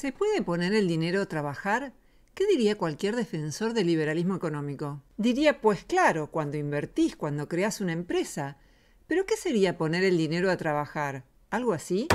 ¿Se puede poner el dinero a trabajar? ¿Qué diría cualquier defensor del liberalismo económico? Diría, pues claro, cuando invertís, cuando creas una empresa. Pero ¿qué sería poner el dinero a trabajar? ¿Algo así?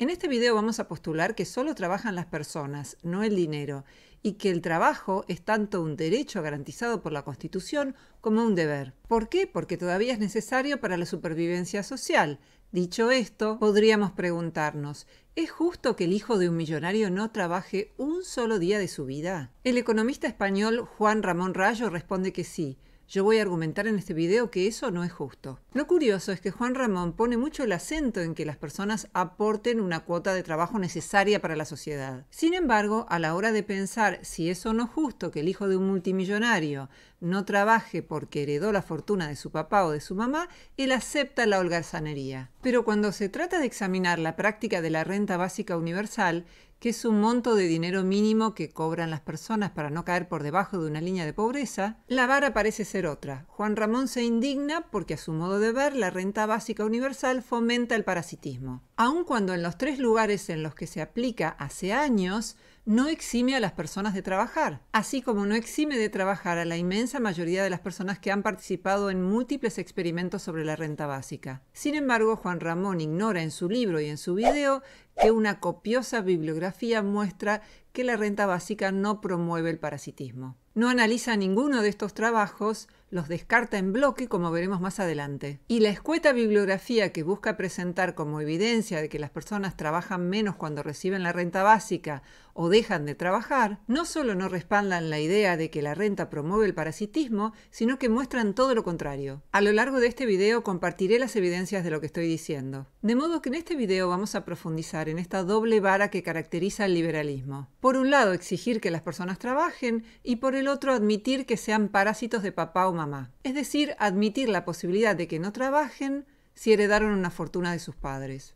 En este video vamos a postular que solo trabajan las personas, no el dinero, y que el trabajo es tanto un derecho garantizado por la Constitución como un deber. ¿Por qué? Porque todavía es necesario para la supervivencia social, Dicho esto, podríamos preguntarnos, ¿es justo que el hijo de un millonario no trabaje un solo día de su vida? El economista español Juan Ramón Rayo responde que sí, yo voy a argumentar en este video que eso no es justo. Lo curioso es que Juan Ramón pone mucho el acento en que las personas aporten una cuota de trabajo necesaria para la sociedad. Sin embargo, a la hora de pensar si eso no no justo que el hijo de un multimillonario no trabaje porque heredó la fortuna de su papá o de su mamá, él acepta la holgazanería. Pero cuando se trata de examinar la práctica de la renta básica universal, que es un monto de dinero mínimo que cobran las personas para no caer por debajo de una línea de pobreza, la vara parece ser otra. Juan Ramón se indigna porque a su modo de ver la renta básica universal fomenta el parasitismo. Aun cuando en los tres lugares en los que se aplica hace años no exime a las personas de trabajar, así como no exime de trabajar a la inmensa mayoría de las personas que han participado en múltiples experimentos sobre la renta básica. Sin embargo, Juan Ramón ignora en su libro y en su video que una copiosa bibliografía muestra que la renta básica no promueve el parasitismo. No analiza ninguno de estos trabajos, los descarta en bloque como veremos más adelante. Y la escueta bibliografía que busca presentar como evidencia de que las personas trabajan menos cuando reciben la renta básica o dejan de trabajar, no solo no respaldan la idea de que la renta promueve el parasitismo, sino que muestran todo lo contrario. A lo largo de este video compartiré las evidencias de lo que estoy diciendo. De modo que en este video vamos a profundizar en esta doble vara que caracteriza el liberalismo. Por un lado, exigir que las personas trabajen y por el otro, admitir que sean parásitos de papá o mamá. Es decir, admitir la posibilidad de que no trabajen si heredaron una fortuna de sus padres.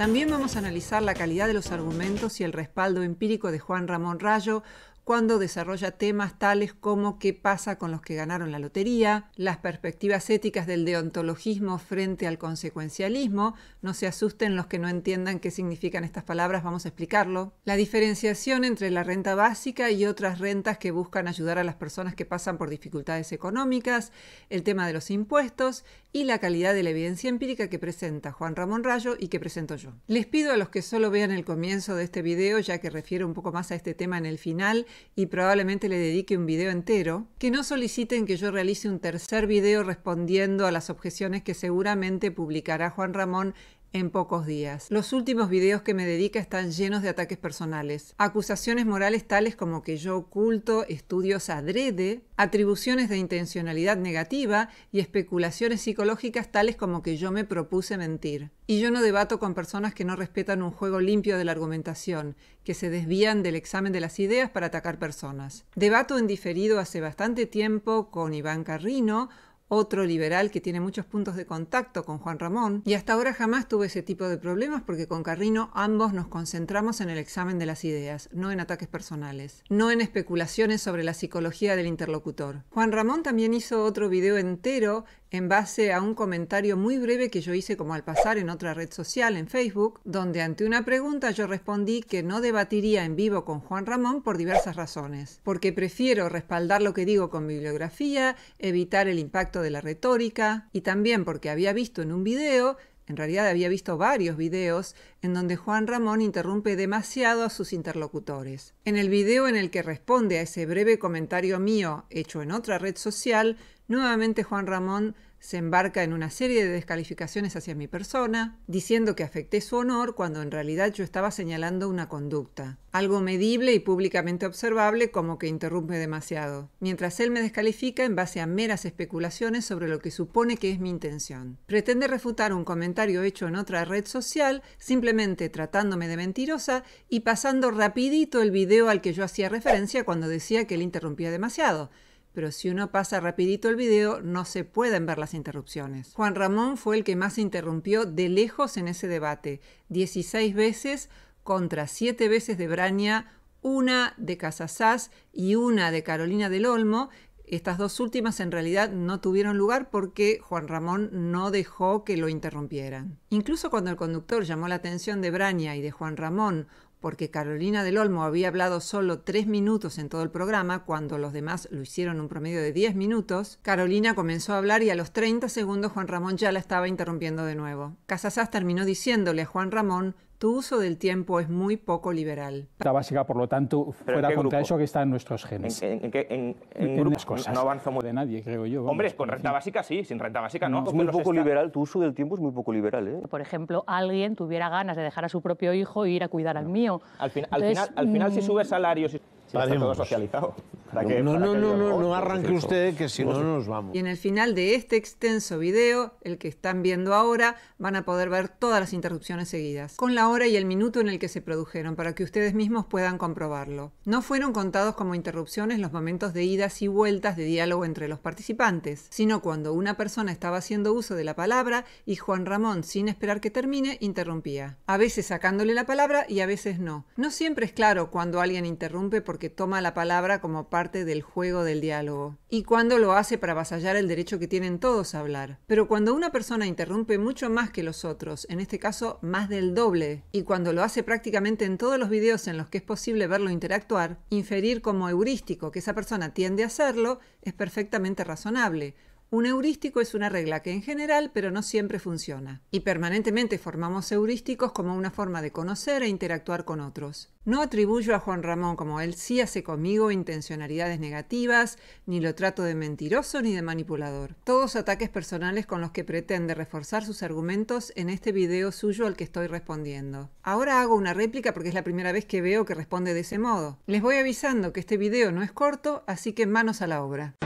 También vamos a analizar la calidad de los argumentos y el respaldo empírico de Juan Ramón Rayo cuando desarrolla temas tales como qué pasa con los que ganaron la lotería, las perspectivas éticas del deontologismo frente al consecuencialismo, no se asusten los que no entiendan qué significan estas palabras, vamos a explicarlo, la diferenciación entre la renta básica y otras rentas que buscan ayudar a las personas que pasan por dificultades económicas, el tema de los impuestos y la calidad de la evidencia empírica que presenta Juan Ramón Rayo y que presento yo. Les pido a los que solo vean el comienzo de este video, ya que refiero un poco más a este tema en el final y probablemente le dedique un video entero, que no soliciten que yo realice un tercer video respondiendo a las objeciones que seguramente publicará Juan Ramón en pocos días. Los últimos videos que me dedica están llenos de ataques personales, acusaciones morales tales como que yo oculto estudios adrede, atribuciones de intencionalidad negativa y especulaciones psicológicas tales como que yo me propuse mentir. Y yo no debato con personas que no respetan un juego limpio de la argumentación, que se desvían del examen de las ideas para atacar personas. Debato en diferido hace bastante tiempo con Iván Carrino, otro liberal que tiene muchos puntos de contacto con Juan Ramón, y hasta ahora jamás tuve ese tipo de problemas porque con Carrino ambos nos concentramos en el examen de las ideas, no en ataques personales, no en especulaciones sobre la psicología del interlocutor. Juan Ramón también hizo otro video entero en base a un comentario muy breve que yo hice como al pasar en otra red social, en Facebook, donde ante una pregunta yo respondí que no debatiría en vivo con Juan Ramón por diversas razones, porque prefiero respaldar lo que digo con bibliografía, evitar el impacto de la retórica y también porque había visto en un video, en realidad había visto varios videos, en donde Juan Ramón interrumpe demasiado a sus interlocutores. En el video en el que responde a ese breve comentario mío hecho en otra red social, nuevamente Juan Ramón se embarca en una serie de descalificaciones hacia mi persona, diciendo que afecté su honor cuando en realidad yo estaba señalando una conducta, algo medible y públicamente observable como que interrumpe demasiado, mientras él me descalifica en base a meras especulaciones sobre lo que supone que es mi intención. Pretende refutar un comentario hecho en otra red social simplemente tratándome de mentirosa y pasando rapidito el video al que yo hacía referencia cuando decía que él interrumpía demasiado, pero si uno pasa rapidito el video no se pueden ver las interrupciones. Juan Ramón fue el que más interrumpió de lejos en ese debate, 16 veces contra 7 veces de Brania, una de Casasas y una de Carolina del Olmo. Estas dos últimas en realidad no tuvieron lugar porque Juan Ramón no dejó que lo interrumpieran. Incluso cuando el conductor llamó la atención de Brania y de Juan Ramón porque Carolina del Olmo había hablado solo tres minutos en todo el programa, cuando los demás lo hicieron un promedio de diez minutos, Carolina comenzó a hablar y a los 30 segundos Juan Ramón ya la estaba interrumpiendo de nuevo. Casasas terminó diciéndole a Juan Ramón tu uso del tiempo es muy poco liberal. La básica, por lo tanto, fuera contra eso que está en nuestros genes. ¿En, en, en, en cosas. No avanzo muy de nadie, creo yo. Hombre, con renta básica sí, sin renta básica no. es muy poco liberal, tu uso del tiempo es muy poco liberal. ¿eh? Por ejemplo, alguien tuviera ganas de dejar a su propio hijo e ir a cuidar al mío. Al, final, al final, si mm, sube salarios no, no, no, no, arranque pues usted que si no nos vamos. Y en el final de este extenso video, el que están viendo ahora, van a poder ver todas las interrupciones seguidas, con la hora y el minuto en el que se produjeron, para que ustedes mismos puedan comprobarlo. No fueron contados como interrupciones los momentos de idas y vueltas de diálogo entre los participantes, sino cuando una persona estaba haciendo uso de la palabra y Juan Ramón, sin esperar que termine, interrumpía. A veces sacándole la palabra y a veces no. No siempre es claro cuando alguien interrumpe porque que toma la palabra como parte del juego del diálogo, y cuando lo hace para avasallar el derecho que tienen todos a hablar. Pero cuando una persona interrumpe mucho más que los otros, en este caso más del doble, y cuando lo hace prácticamente en todos los videos en los que es posible verlo interactuar, inferir como heurístico que esa persona tiende a hacerlo es perfectamente razonable, un heurístico es una regla que en general, pero no siempre funciona. Y permanentemente formamos heurísticos como una forma de conocer e interactuar con otros. No atribuyo a Juan Ramón como él sí hace conmigo intencionalidades negativas, ni lo trato de mentiroso ni de manipulador. Todos ataques personales con los que pretende reforzar sus argumentos en este video suyo al que estoy respondiendo. Ahora hago una réplica porque es la primera vez que veo que responde de ese modo. Les voy avisando que este video no es corto, así que manos a la obra.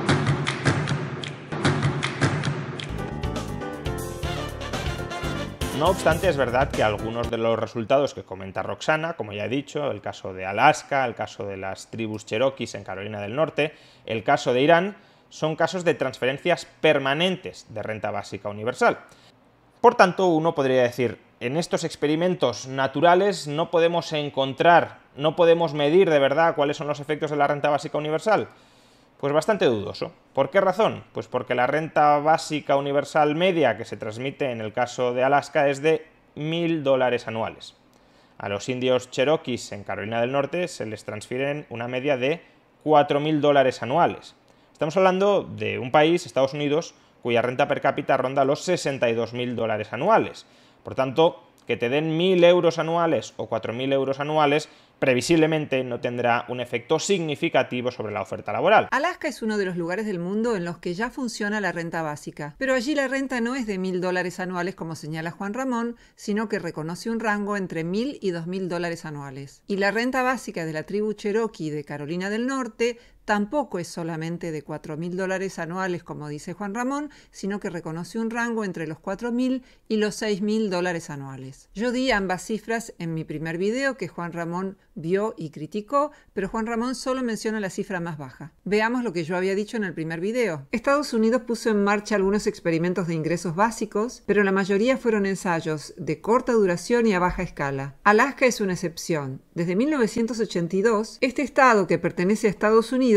No obstante, es verdad que algunos de los resultados que comenta Roxana, como ya he dicho, el caso de Alaska, el caso de las tribus Cherokees en Carolina del Norte, el caso de Irán, son casos de transferencias permanentes de renta básica universal. Por tanto, uno podría decir, en estos experimentos naturales no podemos encontrar, no podemos medir de verdad cuáles son los efectos de la renta básica universal. Pues bastante dudoso. ¿Por qué razón? Pues porque la renta básica universal media que se transmite en el caso de Alaska es de 1.000 dólares anuales. A los indios cheroquis en Carolina del Norte se les transfieren una media de 4.000 dólares anuales. Estamos hablando de un país, Estados Unidos, cuya renta per cápita ronda los 62.000 dólares anuales. Por tanto, que te den 1.000 euros anuales o 4.000 euros anuales previsiblemente no tendrá un efecto significativo sobre la oferta laboral. Alaska es uno de los lugares del mundo en los que ya funciona la renta básica, pero allí la renta no es de mil dólares anuales como señala Juan Ramón, sino que reconoce un rango entre mil y dos mil dólares anuales. Y la renta básica de la tribu Cherokee de Carolina del Norte tampoco es solamente de 4.000 dólares anuales, como dice Juan Ramón, sino que reconoce un rango entre los 4.000 y los 6.000 dólares anuales. Yo di ambas cifras en mi primer video que Juan Ramón vio y criticó, pero Juan Ramón solo menciona la cifra más baja. Veamos lo que yo había dicho en el primer video. Estados Unidos puso en marcha algunos experimentos de ingresos básicos, pero la mayoría fueron ensayos de corta duración y a baja escala. Alaska es una excepción. Desde 1982, este estado que pertenece a Estados Unidos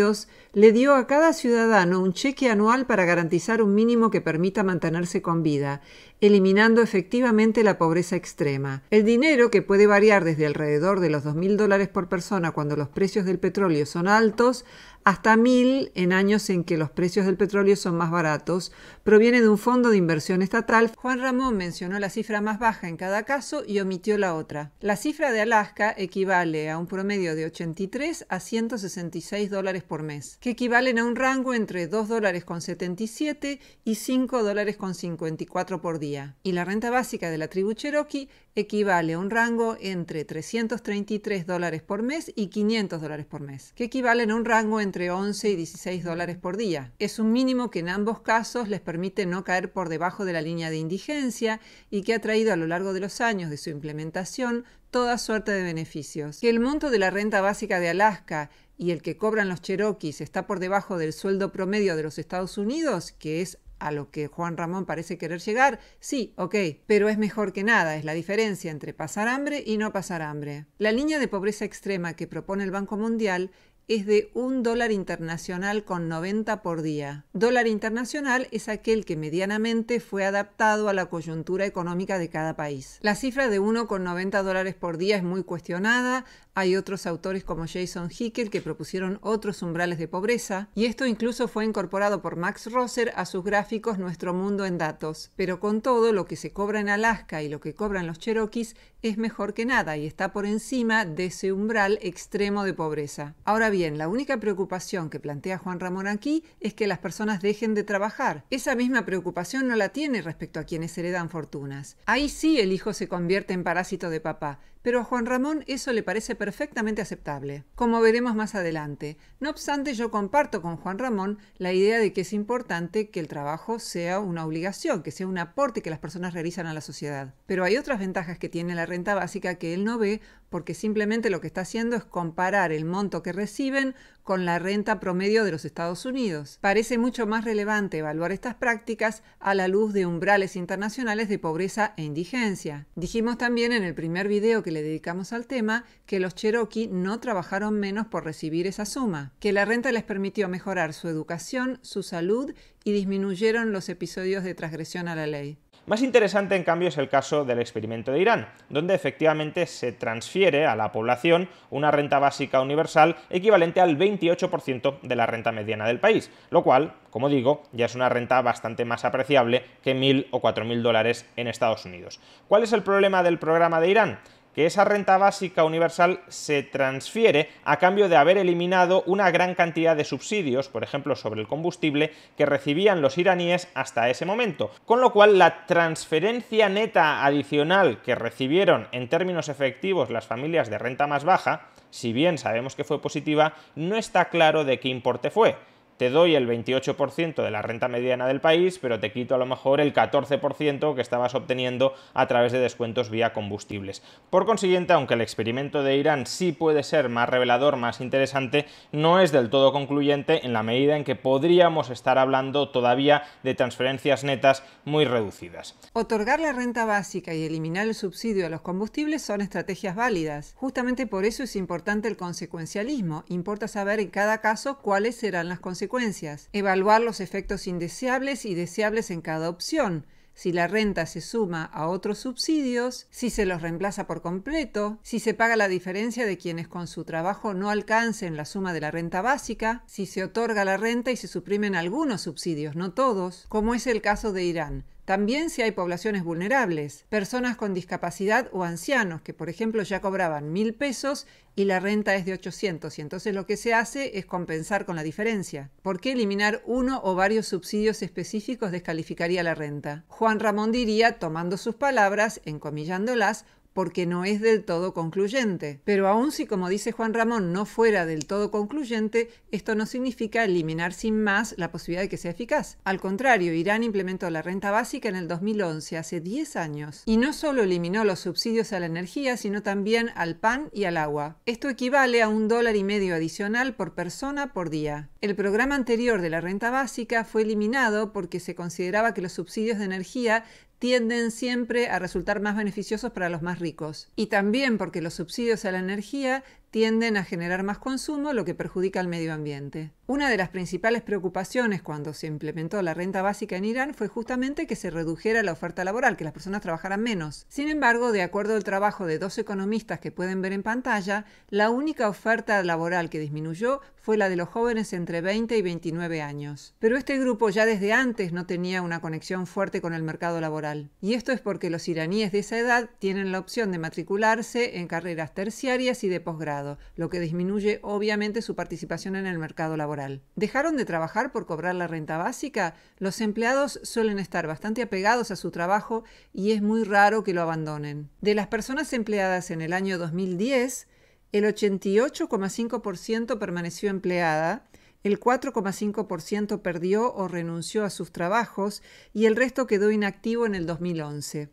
le dio a cada ciudadano un cheque anual para garantizar un mínimo que permita mantenerse con vida, eliminando efectivamente la pobreza extrema. El dinero, que puede variar desde alrededor de los 2.000 dólares por persona cuando los precios del petróleo son altos, hasta 1.000 en años en que los precios del petróleo son más baratos, proviene de un fondo de inversión estatal. Juan Ramón mencionó la cifra más baja en cada caso y omitió la otra. La cifra de Alaska equivale a un promedio de 83 a 166 dólares por mes, que equivalen a un rango entre 2 dólares con 77 y 5 dólares con 54 por día. Y la renta básica de la tribu Cherokee equivale a un rango entre 333 dólares por mes y 500 dólares por mes, que equivalen a un rango entre 11 y 16 dólares por día. Es un mínimo que en ambos casos les permite permite no caer por debajo de la línea de indigencia y que ha traído a lo largo de los años de su implementación toda suerte de beneficios. Que el monto de la renta básica de Alaska y el que cobran los Cherokees está por debajo del sueldo promedio de los Estados Unidos, que es a lo que Juan Ramón parece querer llegar, sí, ok, pero es mejor que nada, es la diferencia entre pasar hambre y no pasar hambre. La línea de pobreza extrema que propone el Banco Mundial es de un dólar internacional con 90 por día. Dólar internacional es aquel que medianamente fue adaptado a la coyuntura económica de cada país. La cifra de 1,90 dólares por día es muy cuestionada, hay otros autores como Jason Hickel que propusieron otros umbrales de pobreza, y esto incluso fue incorporado por Max Rosser a sus gráficos Nuestro Mundo en Datos. Pero con todo, lo que se cobra en Alaska y lo que cobran los Cherokees es mejor que nada y está por encima de ese umbral extremo de pobreza. Ahora bien, la única preocupación que plantea Juan Ramón aquí es que las personas dejen de trabajar. Esa misma preocupación no la tiene respecto a quienes heredan fortunas. Ahí sí el hijo se convierte en parásito de papá, pero a Juan Ramón eso le parece perfectamente aceptable, como veremos más adelante. No obstante, yo comparto con Juan Ramón la idea de que es importante que el trabajo sea una obligación, que sea un aporte que las personas realizan a la sociedad. Pero hay otras ventajas que tiene la renta básica que él no ve porque simplemente lo que está haciendo es comparar el monto que reciben con la renta promedio de los Estados Unidos. Parece mucho más relevante evaluar estas prácticas a la luz de umbrales internacionales de pobreza e indigencia. Dijimos también en el primer video que le dedicamos al tema que los Cherokee no trabajaron menos por recibir esa suma, que la renta les permitió mejorar su educación, su salud y disminuyeron los episodios de transgresión a la ley. Más interesante, en cambio, es el caso del experimento de Irán, donde efectivamente se transfiere a la población una renta básica universal equivalente al 28% de la renta mediana del país, lo cual, como digo, ya es una renta bastante más apreciable que 1.000 o 4.000 dólares en Estados Unidos. ¿Cuál es el problema del programa de Irán? que esa renta básica universal se transfiere a cambio de haber eliminado una gran cantidad de subsidios, por ejemplo sobre el combustible, que recibían los iraníes hasta ese momento. Con lo cual la transferencia neta adicional que recibieron en términos efectivos las familias de renta más baja, si bien sabemos que fue positiva, no está claro de qué importe fue te doy el 28% de la renta mediana del país, pero te quito a lo mejor el 14% que estabas obteniendo a través de descuentos vía combustibles. Por consiguiente, aunque el experimento de Irán sí puede ser más revelador, más interesante, no es del todo concluyente en la medida en que podríamos estar hablando todavía de transferencias netas muy reducidas. Otorgar la renta básica y eliminar el subsidio a los combustibles son estrategias válidas. Justamente por eso es importante el consecuencialismo. Importa saber en cada caso cuáles serán las consecuencias consecuencias, evaluar los efectos indeseables y deseables en cada opción, si la renta se suma a otros subsidios, si se los reemplaza por completo, si se paga la diferencia de quienes con su trabajo no alcancen la suma de la renta básica, si se otorga la renta y se suprimen algunos subsidios, no todos, como es el caso de Irán, también si hay poblaciones vulnerables, personas con discapacidad o ancianos que, por ejemplo, ya cobraban mil pesos y la renta es de 800 y entonces lo que se hace es compensar con la diferencia. ¿Por qué eliminar uno o varios subsidios específicos descalificaría la renta? Juan Ramón diría, tomando sus palabras, encomillándolas, porque no es del todo concluyente. Pero aun si, como dice Juan Ramón, no fuera del todo concluyente, esto no significa eliminar sin más la posibilidad de que sea eficaz. Al contrario, Irán implementó la renta básica en el 2011, hace 10 años, y no solo eliminó los subsidios a la energía, sino también al pan y al agua. Esto equivale a un dólar y medio adicional por persona por día. El programa anterior de la renta básica fue eliminado porque se consideraba que los subsidios de energía tienden siempre a resultar más beneficiosos para los más ricos. Y también porque los subsidios a la energía tienden a generar más consumo, lo que perjudica al medio ambiente. Una de las principales preocupaciones cuando se implementó la renta básica en Irán fue justamente que se redujera la oferta laboral, que las personas trabajaran menos. Sin embargo, de acuerdo al trabajo de dos economistas que pueden ver en pantalla, la única oferta laboral que disminuyó fue la de los jóvenes entre 20 y 29 años. Pero este grupo ya desde antes no tenía una conexión fuerte con el mercado laboral. Y esto es porque los iraníes de esa edad tienen la opción de matricularse en carreras terciarias y de posgrado lo que disminuye obviamente su participación en el mercado laboral. ¿Dejaron de trabajar por cobrar la renta básica? Los empleados suelen estar bastante apegados a su trabajo y es muy raro que lo abandonen. De las personas empleadas en el año 2010, el 88,5% permaneció empleada, el 4,5% perdió o renunció a sus trabajos y el resto quedó inactivo en el 2011.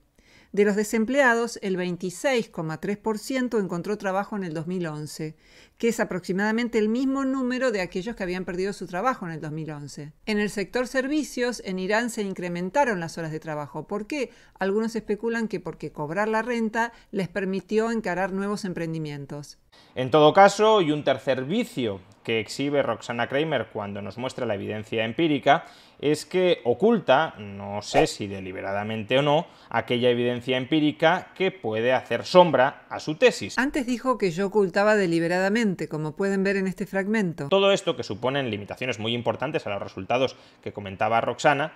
De los desempleados, el 26,3% encontró trabajo en el 2011, que es aproximadamente el mismo número de aquellos que habían perdido su trabajo en el 2011. En el sector servicios, en Irán se incrementaron las horas de trabajo. ¿Por qué? Algunos especulan que porque cobrar la renta les permitió encarar nuevos emprendimientos. En todo caso, y un tercer vicio que exhibe Roxana Kramer cuando nos muestra la evidencia empírica es que oculta, no sé si deliberadamente o no, aquella evidencia empírica que puede hacer sombra a su tesis. Antes dijo que yo ocultaba deliberadamente, como pueden ver en este fragmento. Todo esto, que suponen limitaciones muy importantes a los resultados que comentaba Roxana,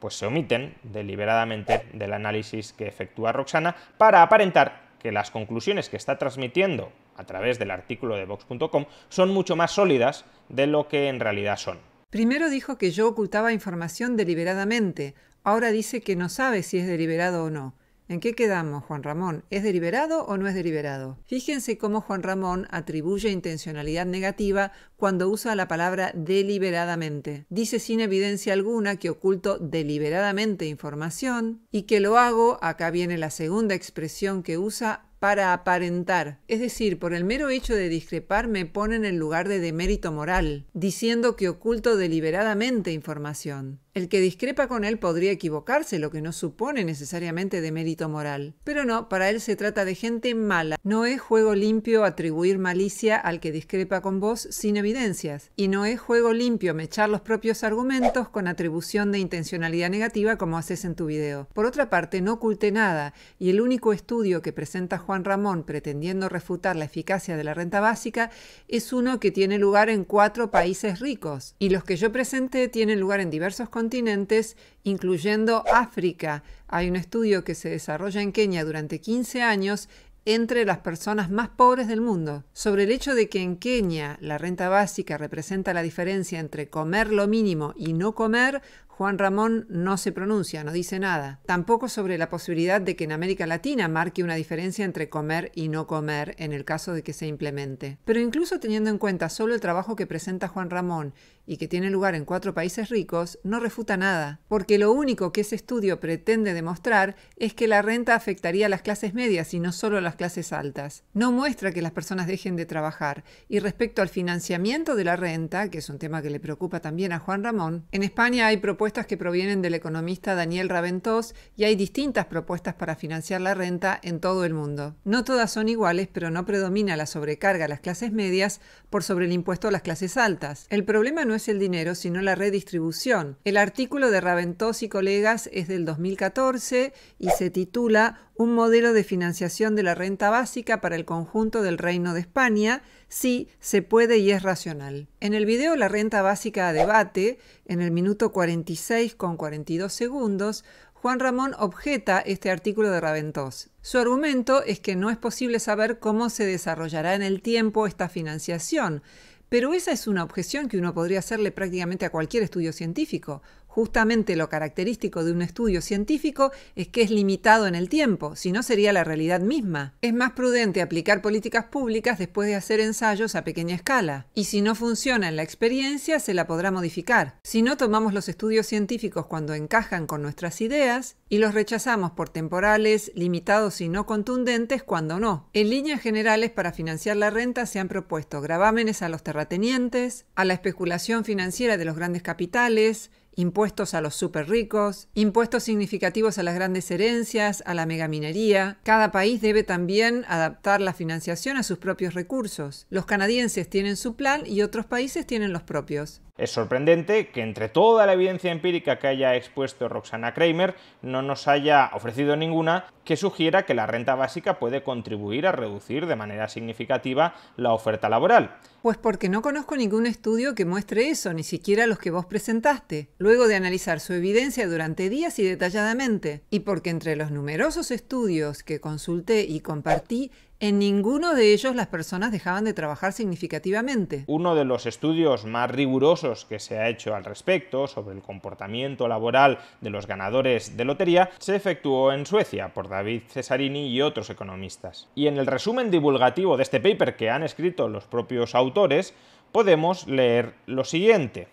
pues se omiten deliberadamente del análisis que efectúa Roxana para aparentar que las conclusiones que está transmitiendo a través del artículo de Vox.com son mucho más sólidas de lo que en realidad son. Primero dijo que yo ocultaba información deliberadamente, ahora dice que no sabe si es deliberado o no. ¿En qué quedamos, Juan Ramón? ¿Es deliberado o no es deliberado? Fíjense cómo Juan Ramón atribuye intencionalidad negativa cuando usa la palabra deliberadamente. Dice sin evidencia alguna que oculto deliberadamente información y que lo hago, acá viene la segunda expresión que usa, para aparentar. Es decir, por el mero hecho de discrepar me pone en el lugar de demérito moral, diciendo que oculto deliberadamente información. El que discrepa con él podría equivocarse, lo que no supone necesariamente de mérito moral. Pero no, para él se trata de gente mala. No es juego limpio atribuir malicia al que discrepa con vos sin evidencias. Y no es juego limpio mechar los propios argumentos con atribución de intencionalidad negativa como haces en tu video. Por otra parte, no oculte nada, y el único estudio que presenta Juan Ramón pretendiendo refutar la eficacia de la renta básica es uno que tiene lugar en cuatro países ricos. Y los que yo presenté tienen lugar en diversos continentes continentes, incluyendo África. Hay un estudio que se desarrolla en Kenia durante 15 años entre las personas más pobres del mundo. Sobre el hecho de que en Kenia la renta básica representa la diferencia entre comer lo mínimo y no comer, Juan Ramón no se pronuncia, no dice nada. Tampoco sobre la posibilidad de que en América Latina marque una diferencia entre comer y no comer en el caso de que se implemente. Pero incluso teniendo en cuenta solo el trabajo que presenta Juan Ramón y que tiene lugar en cuatro países ricos, no refuta nada, porque lo único que ese estudio pretende demostrar es que la renta afectaría a las clases medias y no solo a las clases altas. No muestra que las personas dejen de trabajar. Y respecto al financiamiento de la renta, que es un tema que le preocupa también a Juan Ramón, en España hay propuestas que provienen del economista Daniel Raventós y hay distintas propuestas para financiar la renta en todo el mundo. No todas son iguales, pero no predomina la sobrecarga a las clases medias por sobre el impuesto a las clases altas. El problema no es el dinero, sino la redistribución. El artículo de Raventós y colegas es del 2014 y se titula un modelo de financiación de la renta básica para el conjunto del Reino de España, sí se puede y es racional. En el video La renta básica a debate, en el minuto 46 con 42 segundos, Juan Ramón objeta este artículo de Raventós. Su argumento es que no es posible saber cómo se desarrollará en el tiempo esta financiación, pero esa es una objeción que uno podría hacerle prácticamente a cualquier estudio científico. Justamente lo característico de un estudio científico es que es limitado en el tiempo, si no sería la realidad misma. Es más prudente aplicar políticas públicas después de hacer ensayos a pequeña escala, y si no funciona en la experiencia se la podrá modificar. Si no tomamos los estudios científicos cuando encajan con nuestras ideas y los rechazamos por temporales, limitados y no contundentes cuando no. En líneas generales para financiar la renta se han propuesto gravámenes a los terratenientes, a la especulación financiera de los grandes capitales, impuestos a los super ricos, impuestos significativos a las grandes herencias, a la megaminería. Cada país debe también adaptar la financiación a sus propios recursos. Los canadienses tienen su plan y otros países tienen los propios. Es sorprendente que entre toda la evidencia empírica que haya expuesto Roxana Kramer no nos haya ofrecido ninguna que sugiera que la renta básica puede contribuir a reducir de manera significativa la oferta laboral. Pues porque no conozco ningún estudio que muestre eso, ni siquiera los que vos presentaste, luego de analizar su evidencia durante días y detalladamente, y porque entre los numerosos estudios que consulté y compartí en ninguno de ellos las personas dejaban de trabajar significativamente. Uno de los estudios más rigurosos que se ha hecho al respecto sobre el comportamiento laboral de los ganadores de lotería se efectuó en Suecia por David Cesarini y otros economistas. Y en el resumen divulgativo de este paper que han escrito los propios autores, podemos leer lo siguiente.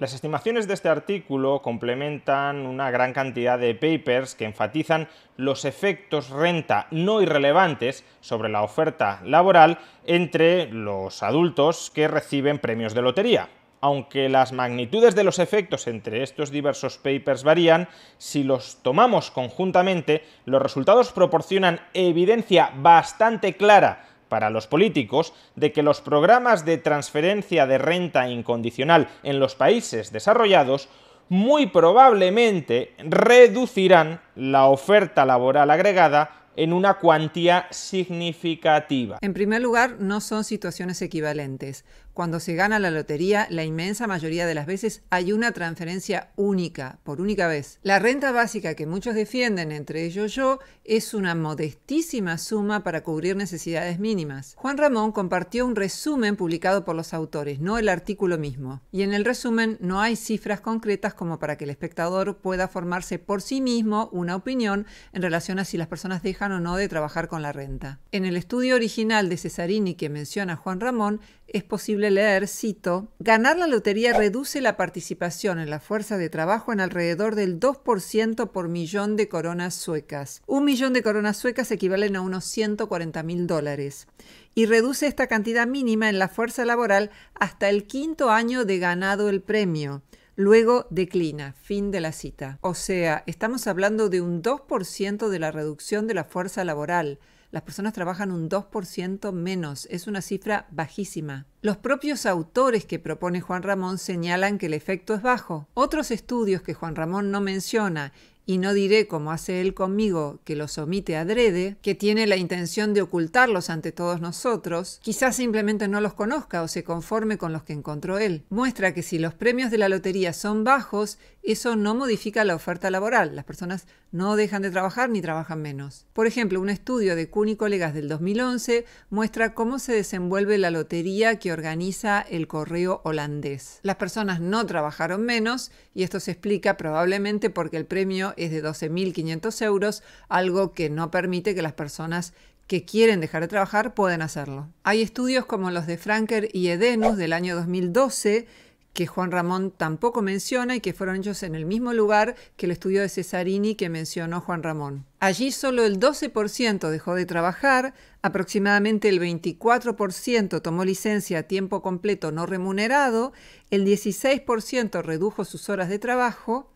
Las estimaciones de este artículo complementan una gran cantidad de papers que enfatizan los efectos renta no irrelevantes sobre la oferta laboral entre los adultos que reciben premios de lotería. Aunque las magnitudes de los efectos entre estos diversos papers varían, si los tomamos conjuntamente, los resultados proporcionan evidencia bastante clara para los políticos de que los programas de transferencia de renta incondicional en los países desarrollados muy probablemente reducirán la oferta laboral agregada en una cuantía significativa. En primer lugar, no son situaciones equivalentes cuando se gana la lotería, la inmensa mayoría de las veces hay una transferencia única, por única vez. La renta básica que muchos defienden, entre ellos yo, es una modestísima suma para cubrir necesidades mínimas. Juan Ramón compartió un resumen publicado por los autores, no el artículo mismo. Y en el resumen no hay cifras concretas como para que el espectador pueda formarse por sí mismo una opinión en relación a si las personas dejan o no de trabajar con la renta. En el estudio original de Cesarini que menciona Juan Ramón, es posible leer, cito, ganar la lotería reduce la participación en la fuerza de trabajo en alrededor del 2% por millón de coronas suecas. Un millón de coronas suecas equivalen a unos 140 mil dólares y reduce esta cantidad mínima en la fuerza laboral hasta el quinto año de ganado el premio. Luego declina. Fin de la cita. O sea, estamos hablando de un 2% de la reducción de la fuerza laboral las personas trabajan un 2% menos. Es una cifra bajísima. Los propios autores que propone Juan Ramón señalan que el efecto es bajo. Otros estudios que Juan Ramón no menciona y no diré como hace él conmigo, que los omite adrede, que tiene la intención de ocultarlos ante todos nosotros, quizás simplemente no los conozca o se conforme con los que encontró él. Muestra que si los premios de la lotería son bajos, eso no modifica la oferta laboral. Las personas no dejan de trabajar ni trabajan menos. Por ejemplo, un estudio de Kuhn y colegas del 2011 muestra cómo se desenvuelve la lotería que organiza el correo holandés. Las personas no trabajaron menos y esto se explica probablemente porque el premio es de 12.500 euros, algo que no permite que las personas que quieren dejar de trabajar puedan hacerlo. Hay estudios como los de Franker y Edenus del año 2012 que Juan Ramón tampoco menciona y que fueron hechos en el mismo lugar que el estudio de Cesarini que mencionó Juan Ramón. Allí solo el 12% dejó de trabajar, aproximadamente el 24% tomó licencia a tiempo completo no remunerado, el 16% redujo sus horas de trabajo,